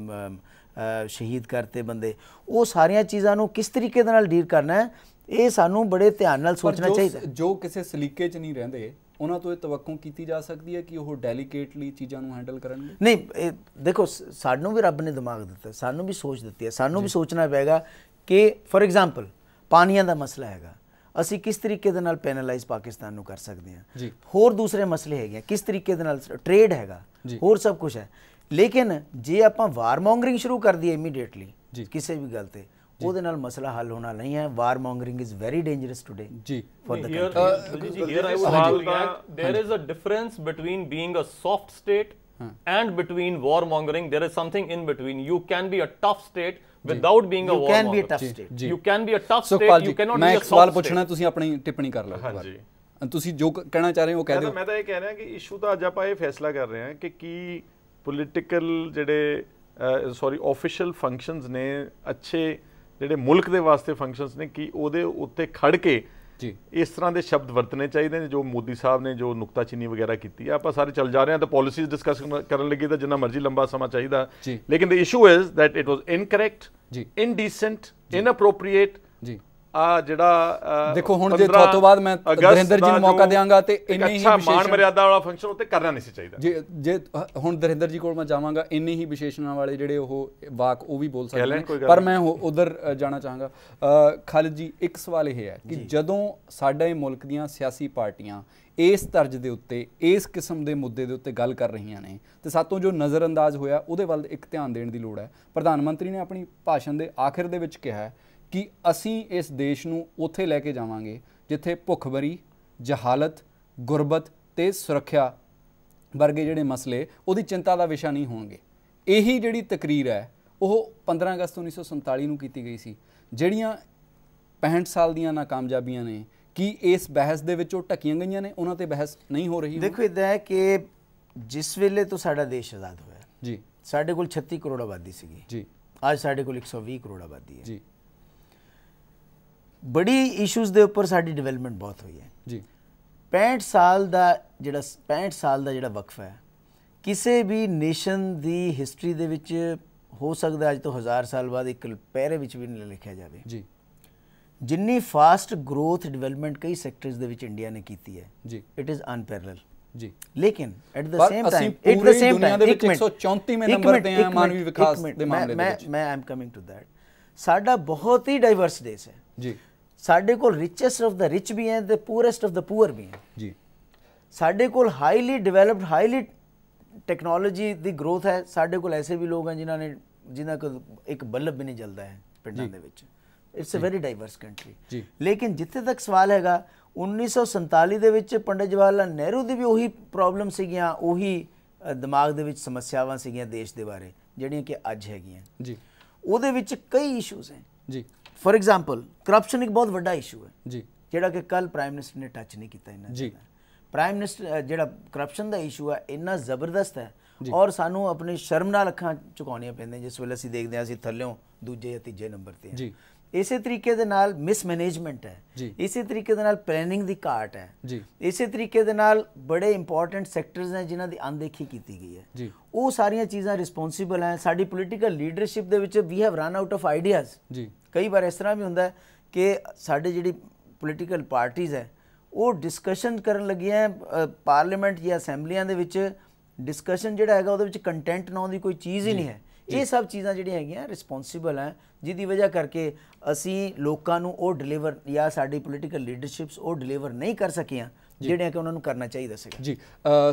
ਸ਼ਹੀਦ ਕਰਤੇ ਬੰਦੇ ਉਹ ਸਾਰੀਆਂ ਚੀਜ਼ਾਂ ਨੂੰ ਕਿਸ ਤਰੀਕੇ ਦੇ ਨਾਲ ਡੀਲ ਕਰਨਾ ਹੈ ਇਹ ਸਾਨੂੰ ਬੜੇ ਧਿਆਨ ਨਾਲ ਸੋਚਣਾ ਚਾਹੀਦਾ ਜੋ ਕਿਸੇ ਸਲੀਕੇ 'ਚ ਨਹੀਂ ਰਹਿੰਦੇ ਉਹਨਾਂ ਤੋਂ ਇਹ ਤਵੱਕੂ ਕੀਤੀ ਜਾ ਸਕਦੀ ਹੈ ਕਿ ਉਹ ਡੈਲੀਕੇਟਲੀ ਚੀਜ਼ਾਂ ਨੂੰ ਹੈਂਡਲ ਕਰਨਗੇ ਨਹੀਂ ਇਹ ਦੇਖੋ ਸਾਨੂੰ ਵੀ ਰੱਬ ਨੇ ਦਿਮਾਗ ਦਿੱਤਾ ਸਾਨੂੰ ਵੀ ਸੋਚ ਦਿੱਤੀ ਹੈ ਸਾਨੂੰ ਵੀ ਸੋਚਣਾ ਪੈਗਾ ਕਿ ਫੋਰ ਐਗਜ਼ਾਮਪਲ ਪਾਣੀਆਂ ਦਾ ਮਸਲਾ ਹੈਗਾ ਅਸੀਂ ਕਿਸ ਤਰੀਕੇ ਦੇ ਨਾਲ ਪੈਨਲਾਈਜ਼ ਪਾਕਿਸਤਾਨ ਨੂੰ ਕਰ ਸਕਦੇ ਹਾਂ ਹੋਰ ਦੂਸਰੇ ਮਸਲੇ ਹੈਗੇ ਕਿਸ ਤਰੀਕੇ ਦੇ ਨਾਲ ਟ੍ਰੇਡ ਹੈਗਾ ਹੋਰ ਸਭ ਕੁਝ ਹੈ ਲੇਕਿਨ ਜੇ ਆਪਾਂ ਵਾਰ ਮੌਂਗਰਿੰਗ ਸ਼ੁਰੂ ਕਰ ਦਈਏ ਇਮੀਡੀਏਟਲੀ ਕਿਸੇ ਵੀ ਗੱਲ ਤੇ ਉਹਦੇ ਨਾਲ ਮਸਲਾ ਹੱਲ ਹੋਣਾ ਨਹੀਂ ਹੈ warmongering is very dangerous today ਜੀ for the country here I would argue there is a difference between being a soft state and between warmongering, there is something in between. You can be a tough state without being a warmonger. You can be a tough state. You can be a tough state. You cannot be a soft state. ਸਵਾਲ ਪੁੱਛਣਾ ਤੁਸੀਂ ਆਪਣੀ ਟਿੱਪਣੀ ਕਰ ਲਓ ਇੱਕ ਵਾਰ। ਤੁਸੀਂ ਜੋ ਕਹਿਣਾ ਚਾਹ ਰਹੇ ਹੋ ਉਹ ਕਹਿ ਦਿਓ ਮੈਂ ਤਾਂ ਇਹ ਕਹਿ ਰਿਹਾ ਕਿ ਇਸ਼ੂ ਤਾਂ ਅੱਜ ਆਪਾਂ ਇਹ ਫੈਸਲਾ ਕਰ ਰਹੇ ਹਾਂ ਕਿ ਕੀ ਪੋਲੀਟੀਕਲ ਜਿਹੜੇ ਸੌਰੀ ਆਫੀਸ਼ੀਅਲ ਫੰਕਸ਼ਨਸ ਨੇ ਅੱਛੇ ਜਿਹੜੇ ਮੁਲਕ ਦੇ ਵਾਸਤੇ ਫੰਕਸ਼ਨਸ ਨੇ ਕੀ ਉਹਦੇ ਉੱਤੇ ਖੜ ਕੇ ਜੀ ਇਸ ਤਰ੍ਹਾਂ ਦੇ ਸ਼ਬਦ ਵਰਤਨੇ ਚਾਹੀਦੇ ਨੇ ਜੋ ਮੋਦੀ ਸਾਹਿਬ ਨੇ ਜੋ ਨੁਕਤਾਚੀਨੀ ਵਗੈਰਾ ਕੀਤੀ ਆ ਆਪਾਂ ਸਾਰੇ ਚੱਲ ਜਾ ਰਹੇ ਹਾਂ ਤਾਂ ਪਾਲਿਸੀਜ਼ ਡਿਸਕਸ ਕਰਨ ਲੱਗੇ ਤਾਂ ਜਿੰਨਾ ਮਰਜ਼ੀ ਲੰਬਾ ਸਮਾਂ ਚਾਹੀਦਾ ਲੇਕਿਨ the issue is that it was incorrect ਜੀ ਇਨਡੀਸੈਂਟ ਇਨਅਪਰੋਪਰੀਏਟ ਜੀ ਆ ਜਿਹੜਾ ਦੇਖੋ ਹੁਣ ਜੇ ਤੋਂ ਬਾਅਦ ਮੈਂ ਦਰਿੰਦਰ ਜੀ ਨੂੰ ਮੌਕਾ ਦੇਵਾਂਗਾ ਤੇ ਇੰਨੇ ਹੀ ਵਿਸ਼ੇਸ਼ ਮਾਨ ਮਰਿਆਦਾ ਵਾਲਾ ਫੰਕਸ਼ਨ ਉੱਤੇ ਕਰਨਾ ਨਹੀਂ ਸੀ ਚਾਹੀਦਾ ਜੇ ਜੇ ਹੁਣ ਦਰਿੰਦਰ ਜੀ ਕੋਲ ਮੈਂ ਜਾਵਾਂਗਾ ਇੰਨੇ ਹੀ ਵਿਸ਼ੇਸ਼ਣਾਂ ਵਾਲੇ ਜਿਹੜੇ ਉਹ ਵਾਕ ਉਹ ਵੀ ਬੋਲ ਸਕਦੇ ਪਰ ਮੈਂ ਉਧਰ ਜਾਣਾ ਚਾਹਾਂਗਾ ਖਾਲਿਦ ਜੀ ਇੱਕ ਸਵਾਲ ਇਹ ਹੈ ਕਿ ਜਦੋਂ ਸਾਡੇ ਮੁਲਕ ਦੀਆਂ ਸਿਆਸੀ ਪਾਰਟੀਆਂ ਇਸ ਤਰਜ ਦੇ ਉੱਤੇ ਇਸ ਕਿਸਮ ਦੇ ਮੁੱਦੇ ਦੇ ਉੱਤੇ ਗੱਲ ਕਰ ਰਹੀਆਂ ਨੇ ਤੇ ਸਾਤੋਂ ਜੋ ਨਜ਼ਰ ਅੰਦਾਜ਼ ਹੋਇਆ ਉਹਦੇ ਵੱਲ ਇੱਕ ਧਿਆਨ ਦੇਣ ਦੀ ਲੋੜ ਹੈ ਪ੍ਰਧਾਨ ਮੰਤਰੀ ਨੇ ਆਪਣੀ ਭਾਸ਼ਣ ਦੇ ਆਖਿਰ ਦੇ ਵਿੱਚ ਕਿਹਾ ਕਿ ਅਸੀਂ ਇਸ ਦੇਸ਼ ਨੂੰ ਉੱਥੇ ਲੈ ਕੇ ਜਾਵਾਂਗੇ ਜਿੱਥੇ ਭੁੱਖਬਰੀ ਜਹਾਲਤ ਗੁਰਬਤ ਤੇ ਸੁਰੱਖਿਆ ਵਰਗੇ ਜਿਹੜੇ ਮਸਲੇ ਉਹਦੀ ਚਿੰਤਾ ਦਾ ਵਿਸ਼ਾ ਨਹੀਂ ਹੋਣਗੇ ਇਹੀ ਜਿਹੜੀ ਤਕਰੀਰ ਹੈ ਉਹ 15 ਅਗਸਤ 1947 ਨੂੰ ਕੀਤੀ ਗਈ ਸੀ ਜਿਹੜੀਆਂ 65 ਸਾਲ ਦੀਆਂ ਨਾਕਾਮਯਾਬੀਆਂ ਨੇ ਕੀ ਇਸ ਬਹਿਸ ਦੇ ਵਿੱਚ ਉਹ ਟਕੀਆਂ ਗਈਆਂ ਨੇ ਉਹਨਾਂ ਤੇ ਬਹਿਸ ਨਹੀਂ ਹੋ ਰਹੀ ਦੇਖੋ ਇਦਾਂ ਹੈ ਕਿ ਜਿਸ ਵੇਲੇ ਤੋਂ ਸਾਡਾ ਦੇਸ਼ ਆਜ਼ਾਦ ਹੋਇਆ ਜੀ ਸਾਡੇ ਕੋਲ 36 ਕਰੋੜ ਆਬਾਦੀ ਸੀਗੀ ਜੀ ਅੱਜ ਸਾਡੇ ਕੋਲ 120 ਕਰੋੜ ਆਬਾਦੀ ਹੈ ਜੀ ਬੜੀ ਇਸ਼ੂਜ਼ ਦੇ ਉੱਪਰ ਸਾਡੀ ਡਿਵੈਲਪਮੈਂਟ ਬਹੁਤ ਹੋਈ ਹੈ ਜੀ 65 ਸਾਲ ਦਾ ਜਿਹੜਾ 65 ਸਾਲ ਦਾ ਜਿਹੜਾ ਵਕਫਾ ਹੈ ਕਿਸੇ ਵੀ ਨੇਸ਼ਨ ਦੀ ਹਿਸਟਰੀ ਦੇ ਵਿੱਚ ਹੋ ਸਕਦਾ ਅੱਜ ਤੋਂ 1000 ਸਾਲ ਬਾਅਦ ਇੱਕ ਪੈਰੇ ਵਿੱਚ ਵੀ ਨਹੀਂ ਲਿਖਿਆ ਜਾਵੇ ਜੀ ਜਿੰਨੀ ਫਾਸਟ ਗਰੋਥ ਡਿਵੈਲਪਮੈਂਟ ਕਈ ਸੈਕਟਰਸ ਦੇ ਵਿੱਚ ਇੰਡੀਆ ਨੇ ਕੀਤੀ ਹੈ ਜੀ ਇਟ ਇਜ਼ ਅਨਪੈਰਲਲ ਜੀ ਲੇਕਿਨ at the same time it the same time ਦੇ ਵਿੱਚ 134ਵੇਂ ਨੰਬਰ ਤੇ ਆ ਮਾਨਵੀ ਵਿਕਾਸ ਦੇ ਮਾਮਲੇ ਦੇ ਵਿੱਚ ਮੈਂ ਮੈਂ ਆਮ ਕਮਿੰਗ ਟੂ ਥੈਟ ਸਾਡਾ ਬਹੁਤ ਹੀ ਡਾਈਵਰਸ ਦੇਸ਼ ਹੈ ਜੀ ਸਾਡੇ ਕੋਲ ਰਿਚੈਸਟ ਆਫ ਦਾ ਰਿਚ ਵੀ ਹੈ ਤੇ ਪੂਰੈਸਟ ਆਫ ਦਾ ਪੂਅਰ ਵੀ ਹੈ ਜੀ ਸਾਡੇ ਕੋਲ ਹਾਈਲੀ ਡਿਵੈਲਪਡ ਹਾਈਲੀ ਟੈਕਨੋਲੋਜੀ ਦੀ ਗਰੋਥ ਹੈ ਸਾਡੇ ਕੋਲ ਐਸੇ ਵੀ ਲੋਕ ਹਨ ਜਿਨ੍ਹਾਂ ਨੇ ਜਿਨ੍ਹਾਂ ਕੋਲ ਇੱਕ ਬੱਲਬ ਵੀ ਨਹੀਂ ਜਲਦਾ ਹੈ ਪਿੰਡਾਂ ਦੇ ਵਿੱਚ it's a very diverse country ਜੀ ਲੇਕਿਨ ਜਿੱਥੇ ਤੱਕ ਸਵਾਲ ਹੈਗਾ 1947 ਦੇ ਵਿੱਚ ਪੰਡਿਤ ਜਵਾਹਰ ਲਾਲ ਨਹਿਰੂ ਦੀ ਵੀ ਉਹੀ ਪ੍ਰੋਬਲਮ ਸੀਗੀਆਂ ਉਹੀ ਦਿਮਾਗ ਦੇ ਵਿੱਚ ਸਮੱਸਿਆਵਾਂ ਸੀਗੀਆਂ ਦੇਸ਼ ਦੇ ਬਾਰੇ ਜਿਹੜੀਆਂ ਕਿ ਅੱਜ ਹੈਗੀਆਂ ਜੀ ਉਹਦੇ ਵਿੱਚ ਕਈ ਇਸ਼ੂਜ਼ ਹਨ ਜੀ ਫੋਰ ਐਗਜ਼ਾਮਪਲ ਕਰਪਸ਼ਨ ਇੱਕ ਬਹੁਤ ਵੱਡਾ ਇਸ਼ੂ ਹੈ ਜੀ ਜਿਹੜਾ ਕਿ ਕੱਲ ਪ੍ਰਾਈਮ ਮਿਨਿਸਟਰ ਨੇ ਟੱਚ ਨਹੀਂ ਕੀਤਾ ਇਹਨਾਂ ਜੀ ਪ੍ਰਾਈਮ ਮਿਨਿਸਟਰ ਜਿਹੜਾ ਕਰਪਸ਼ਨ ਦਾ ਇਸ਼ੂ ਹੈ ਇੰਨਾ ਜ਼ਬਰਦਸਤ ਹੈ ਔਰ ਸਾਨੂੰ ਆਪਣੀ ਸ਼ਰਮ ਨਾਲ ਅੱਖਾਂ ਚੁਕਾਉਣੀਆਂ ਪੈਂਦੀਆਂ ਜਿਸ ਵੇਲੇ ਅਸੀਂ ਦੇਖਦੇ ਹਾਂ ਅਸੀਂ ਥੱਲਿਓਂ ਦੂਜੇ ਜਾਂ ਤੀਜੇ ਨੰਬਰ ਤੇ ਹਾਂ ਇਸੇ ਤਰੀਕੇ ਦੇ ਨਾਲ ਮਿਸਮੈਨੇਜਮੈਂਟ ਹੈ ਇਸੇ ਤਰੀਕੇ ਦੇ ਨਾਲ ਪਲੈਨਿੰਗ ਦੀ ਘਾਟ ਹੈ ਇਸੇ ਤਰੀਕੇ ਦੇ ਨਾਲ ਬੜੇ ਇੰਪੋਰਟੈਂਟ ਸੈਕਟਰਸ ਨੇ ਜਿਨ੍ਹਾਂ ਦੀ ਅਣਦੇਖੀ ਕੀਤੀ ਗਈ ਹੈ ਉਹ ਸਾਰੀਆਂ ਚੀਜ਼ਾਂ ਰਿਸਪੌਂਸਿਬਲ ਹੈ ਸਾਡੀ ਪੋਲੀਟੀਕਲ ਲੀਡਰਸ਼ਿਪ ਦੇ ਵਿੱਚ we have run out of ideas ਜੀ ਕਈ ਵਾਰ ਇਸ ਤਰ੍ਹਾਂ ਵੀ ਹੁੰਦਾ ਹੈ ਕਿ ਸਾਡੇ ਜਿਹੜੀ ਪੋਲੀਟੀਕਲ ਪਾਰਟੀਆਂ ਹੈ ਉਹ ਡਿਸਕਸ਼ਨ ਕਰਨ ਲੱਗੀਆਂ ਪਾਰਲੀਮੈਂਟ ਜਾਂ ਅਸੈਂਬਲੀਆਂ ਦੇ ਵਿੱਚ ਡਿਸਕਸ਼ਨ ਜਿਹੜਾ ਹੈਗਾ ਉਹਦੇ ਵਿੱਚ ਕੰਟੈਂਟ ਨਾਉਂ ਦੀ ਕੋਈ ਚੀਜ਼ ਹੀ ਨਹੀਂ ਹੈ ਇਹ ਸਭ ਚੀਜ਼ਾਂ ਜਿਹੜੀਆਂ ਹੈਗੀਆਂ ਰਿਸਪੌਂਸਿਬਲ ਹੈ ਜਿਹਦੀ ਵਜ੍ਹਾ ਕਰਕੇ ਅਸੀਂ ਲੋਕਾਂ ਨੂੰ ਉਹ ਡਿਲੀਵਰ ਜਾਂ ਸਾਡੀ ਪੋਲੀਟੀਕਲ ਲੀਡਰਸ਼ਿਪਸ ਉਹ ਡਿਲੀਵਰ ਨਹੀਂ ਕਰ ਸਕੀਆਂ ਜਿਹੜੀਆਂ ਕਿ ਉਹਨਾਂ ਨੂੰ ਕਰਨਾ ਚਾਹੀਦਾ ਸੀ ਜੀ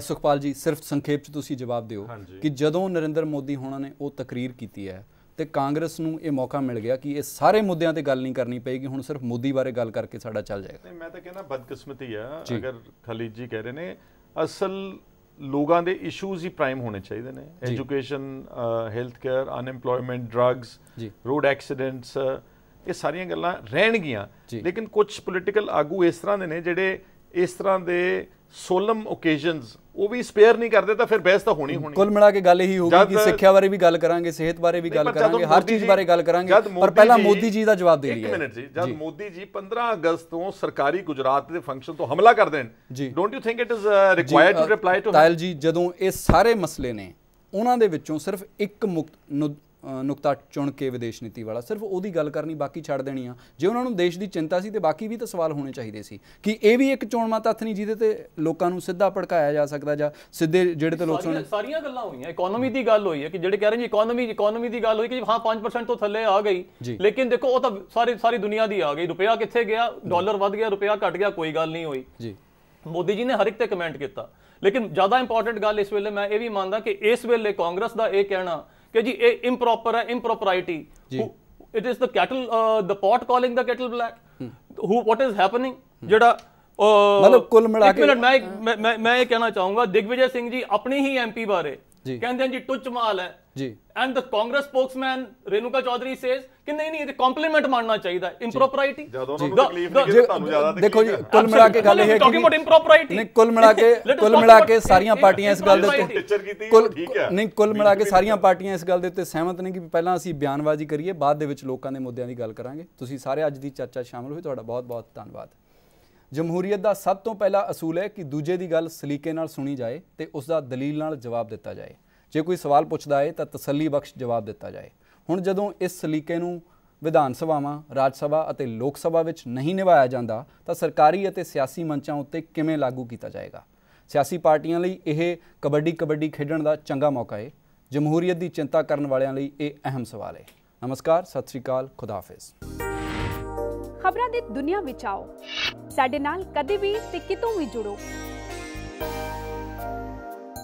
ਸੁਖਪਾਲ ਜੀ ਸਿਰਫ ਸੰਖੇਪ ਚ ਤੁਸੀਂ ਜਵਾਬ ਦਿਓ ਕਿ ਜਦੋਂ ਨਰਿੰਦਰ ਮੋਦੀ ਹੋਣਾ ਨੇ ਉਹ ਤਕਰੀਰ ਕੀਤੀ ਹੈ ਤੇ ਕਾਂਗਰਸ ਨੂੰ ਇਹ ਮੌਕਾ ਮਿਲ ਗਿਆ ਕਿ ਇਹ ਸਾਰੇ ਮੁੱਦਿਆਂ ਤੇ ਗੱਲ ਨਹੀਂ ਕਰਨੀ ਪਏਗੀ ਹੁਣ ਸਿਰਫ ਮੋਦੀ ਬਾਰੇ ਗੱਲ ਕਰਕੇ ਸਾਡਾ ਚੱਲ ਜਾਏਗਾ ਨਹੀਂ ਮੈਂ ਤਾਂ ਕਹਿੰਦਾ ਬਦਕਿਸਮਤੀ ਆ ਅਗਰ ਖਲੀਜੀ ਕਹਿ ਰਹੇ ਨੇ ਅਸਲ ਲੋਕਾਂ ਦੇ ਇਸ਼ੂਜ਼ ਹੀ ਪ੍ਰਾਈਮ ਹੋਣੇ ਚਾਹੀਦੇ ਨੇ education health care unemployment drugs road accidents ਇਹ ਸਾਰੀਆਂ ਗੱਲਾਂ ਰਹਿਣਗੀਆਂ ਲੇਕਿਨ ਕੁਝ ਪੋਲੀਟੀਕਲ ਆਗੂ ਇਸ ਤਰ੍ਹਾਂ ਦੇ ਨੇ ਜਿਹੜੇ ਇਸ ਤਰ੍ਹਾਂ ਦੇ ਸੋਲਮ ਓਕੇਜ਼ਨਸ ਉਹ ਵੀ ਸਪੇਅਰ ਨਹੀਂ ਕਰਦੇ ਤਾਂ ਫਿਰ ਬਹਿਸ ਤਾਂ ਹੋਣੀ ਹੋਣੀ ਕੁੱਲ ਮਿਲਾ ਕੇ ਗੱਲ ਇਹੀ ਹੋਊਗੀ ਕਿ ਸਿੱਖਿਆ ਬਾਰੇ ਵੀ ਗੱਲ ਕਰਾਂਗੇ ਸਿਹਤ ਬਾਰੇ ਵੀ ਗੱਲ ਕਰਾਂਗੇ ਹਰ ਚੀਜ਼ ਬਾਰੇ ਗੱਲ ਕਰਾਂਗੇ ਪਰ ਪਹਿਲਾਂ ਮੋਦੀ ਜੀ ਦਾ ਜਵਾਬ ਦੇ ਲਈਏ ਇੱਕ ਮਿੰਟ ਜੀ ਜਦ ਮੋਦੀ ਜੀ 15 ਅਗਸਤ ਤੋਂ ਸਰਕਾਰੀ ਗੁਜਰਾਤ ਦੇ ਫੰਕਸ਼ਨ ਤੋਂ ਹਮਲਾ ਕਰਦੇ ਨੇ don't you think it is required to reply to ਤਾਇਲ ਜੀ ਜਦੋਂ ਇਹ ਸਾਰੇ ਮਸਲੇ ਨੇ ਉਹਨਾਂ ਦੇ ਵਿੱਚੋਂ ਸਿਰਫ ਇੱਕ ਮੁਕਤ ਨੁਕਤਾ ਚੁਣ ਕੇ ਵਿਦੇਸ਼ ਨੀਤੀ ਵਾਲਾ ਸਿਰਫ ਉਹਦੀ ਗੱਲ ਕਰਨੀ ਬਾਕੀ ਛੱਡ ਦੇਣੀ ਆ ਜੇ ਉਹਨਾਂ ਨੂੰ ਦੇਸ਼ ਦੀ ਚਿੰਤਾ ਸੀ ਤੇ ਬਾਕੀ ਵੀ ਤਾਂ ਸਵਾਲ ਹੋਣੇ ਚਾਹੀਦੇ ਸੀ ਕਿ ਇਹ ਵੀ ਇੱਕ ਚੋਣਵਾ ਤੱਥ ਨਹੀਂ ਜਿਹਦੇ ਤੇ ਲੋਕਾਂ ਨੂੰ ਸਿੱਧਾ ਭੜਕਾਇਆ ਜਾ ਸਕਦਾ ਜਾਂ ਸਿੱਧੇ ਜਿਹੜੇ ਤੇ ਲੋਕ ਸੁਣ ਸਾਰੀਆਂ ਗੱਲਾਂ ਹੋਈਆਂ ਇਕਨੋਮੀ ਦੀ ਗੱਲ ਹੋਈ ਹੈ ਕਿ ਜਿਹੜੇ ਕਹਿ ਰਹੇ ਨੇ ਇਕਨੋਮੀ ਇਕਨੋਮੀ ਦੀ ਗੱਲ ਹੋਈ ਕਿ ਹਾਂ 5% ਤੋਂ ਥੱਲੇ ਆ ਗਈ ਲੇਕਿਨ ਦੇਖੋ ਉਹ ਤਾਂ ਸਾਰੀ ਸਾਰੀ ਦੁਨੀਆ ਦੀ ਆ ਗਈ ਰੁਪਿਆ ਕਿੱਥੇ ਗਿਆ ਡਾਲਰ ਵੱਧ ਗਿਆ ਰੁਪਿਆ ਘਟ ਗਿਆ ਕੋਈ ਗੱਲ ਨਹੀਂ ਹੋਈ ਜੀ ਮੋਦੀ ਜੀ ਨੇ ਹਰ ਇੱਕ ਤੇ ਕਮੈਂਟ ਕੀਤਾ ਲੇਕਿਨ ਜ਼ਿਆਦਾ ਇੰਪੋਰਟੈਂਟ ਗੱਲ ਇਸ ਵੇਲੇ ਮੈਂ ਇਹ ਵੀ ਮੰਨਦਾ ਕਿ ਇਸ ਵੇਲੇ ਕਾਂਗਰਸ ਦਾ ਇਹ ਕਹਿਣਾ ਕਿ ਜੀ ਇਹ ਇੰਪਰੋਪਰ ਹੈ impropriety it is the kettle the pot calling the kettle black who what is happening ਜਿਹੜਾ uh, ਮਤਲਬ ਕੁੱਲ ਮਿਲਾ ਕੇ ਇੱਕ ਮਿੰਟ ਮੈਂ ਮੈਂ ਇਹ ਕਹਿਣਾ ਚਾਹੂੰਗਾ ਦਿਗਵਿਜੇ ਸਿੰਘ ਜੀ ਆਪਣੀ ਹੀ ਐਮਪੀ ਬਾਰੇ ਕਹਿੰਦੇ ਜੀ ਟੁੱਚ ਮਾਲ ਹੈ ਜੀ and the Congress spokesman Renuka Chowdhury says ਕਿ ਨਹੀਂ ਨਹੀਂ ਇਹ ਕੰਪਲੀਮੈਂਟ ਮੰਨਣਾ ਚਾਹੀਦਾ ਇੰਪਰੋਪਰਾਇਟੀ ਜਦੋਂ ਉਹਨਾਂ ਨੂੰ ਤਕਲੀਫ ਨਹੀਂ ਤੁਹਾਨੂੰ ਜ਼ਿਆਦਾ ਦੇਖੋ ਜੀ ਕੁੱਲ ਮਿਲਾ ਕੇ ਗੱਲ ਇਹ ਹੈ ਕਿ ਟਾਕਿੰਗ ਨਹੀਂ ਕੁੱਲ ਮਿਲਾ ਕੇ ਕੁੱਲ ਮਿਲਾ ਕੇ ਸਾਰੀਆਂ ਪਾਰਟੀਆਂ ਇਸ ਗੱਲ ਦੇ ਉੱਤੇ ਕੁੱਲ ਨਹੀਂ ਕੁੱਲ ਮਿਲਾ ਕੇ ਸਾਰੀਆਂ ਪਾਰਟੀਆਂ ਇਸ ਗੱਲ ਦੇ ਉੱਤੇ ਸਹਿਮਤ ਨੇ ਕਿ ਪਹਿਲਾਂ ਅਸੀਂ ਬਿਆਨਬਾਜ਼ੀ ਕਰੀਏ ਬਾਅਦ ਦੇ ਵਿੱਚ ਲੋਕਾਂ ਦੇ ਮੁੱਦਿਆਂ ਦੀ ਗੱਲ ਕਰਾਂਗੇ ਤੁਸੀਂ ਸਾਰੇ ਅੱਜ ਦੀ ਚਰਚਾ ਸ਼ਾਮਲ ਹੋਏ ਤੁਹਾਡਾ ਬਹੁਤ ਬਹੁਤ ਧੰਨਵਾਦ ਜਮਹੂਰੀਅਤ ਦਾ ਸਭ ਤੋਂ ਪਹਿਲਾ ਅਸੂਲ ਹੈ ਕਿ ਦੂਜੇ ਦੀ ਗੱਲ ਸਲੀਕੇ ਨਾਲ ਸੁਣੀ ਜਾਏ ਤੇ ਉਸ ਦਾ ਦਲੀਲ ਨਾਲ ਜਵਾਬ ਦਿੱਤਾ ਜਾਏ ਜੇ ਕੋਈ ਸਵਾਲ ਪੁੱਛਦਾ ਹੈ ਤਾਂ ਤਸੱਲੀ ਬਖਸ਼ ਜਵਾਬ ਦਿੱਤਾ ਜਾਏ ਹੁਣ ਜਦੋਂ ਇਸ ਸਲੀਕੇ ਨੂੰ ਵਿਧਾਨ ਸਭਾਵਾਂ ਰਾਜ ਸਭਾ ਅਤੇ ਲੋਕ ਸਭਾ ਵਿੱਚ ਨਹੀਂ ਨਿਭਾਇਆ ਜਾਂਦਾ ਤਾਂ ਸਰਕਾਰੀ ਅਤੇ ਸਿਆਸੀ ਮੰਚਾਂ ਉੱਤੇ ਕਿਵੇਂ ਲਾਗੂ ਕੀਤਾ ਜਾਏਗਾ ਸਿਆਸੀ ਪਾਰਟੀਆਂ ਲਈ ਇਹ ਕਬੱਡੀ ਕਬੱਡੀ ਖੇਡਣ ਦਾ ਚੰਗਾ ਮੌਕਾ ਹੈ ਜਮਹੂਰੀਅਤ ਦੀ ਚਿੰਤਾ ਕਰਨ ਵਾਲਿਆਂ ਲਈ ਇਹ ਅਹਿਮ ਸਵਾਲ ਹੈ ਨਮਸਕਾਰ ਸਤਿ ਸ੍ਰੀ ਅਕਾਲ ਹਾਫਿਜ਼ ਖਬਰਾਂ ਦੀ ਦੁਨੀਆ ਵਿੱਚ ਆਓ ਸਾਡੇ ਨਾਲ ਕਦੇ ਵੀ ਤੇ ਕਿਤੋਂ ਵੀ ਜੁੜੋ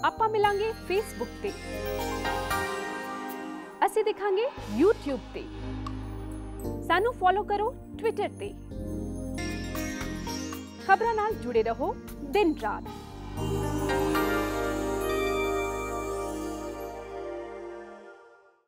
ਆਪਾਂ ਮਿਲਾਂਗੇ ਫੇਸਬੁੱਕ ਤੇ ਅਸੀਂ ਦਿਖਾਂਗੇ YouTube ਤੇ ਸਾਨੂੰ ਫੋਲੋ ਕਰੋ Twitter ਤੇ ਖਬਰਾਂ ਨਾਲ ਜੁੜੇ ਰਹੋ ਦਿਨ ਰਾਤ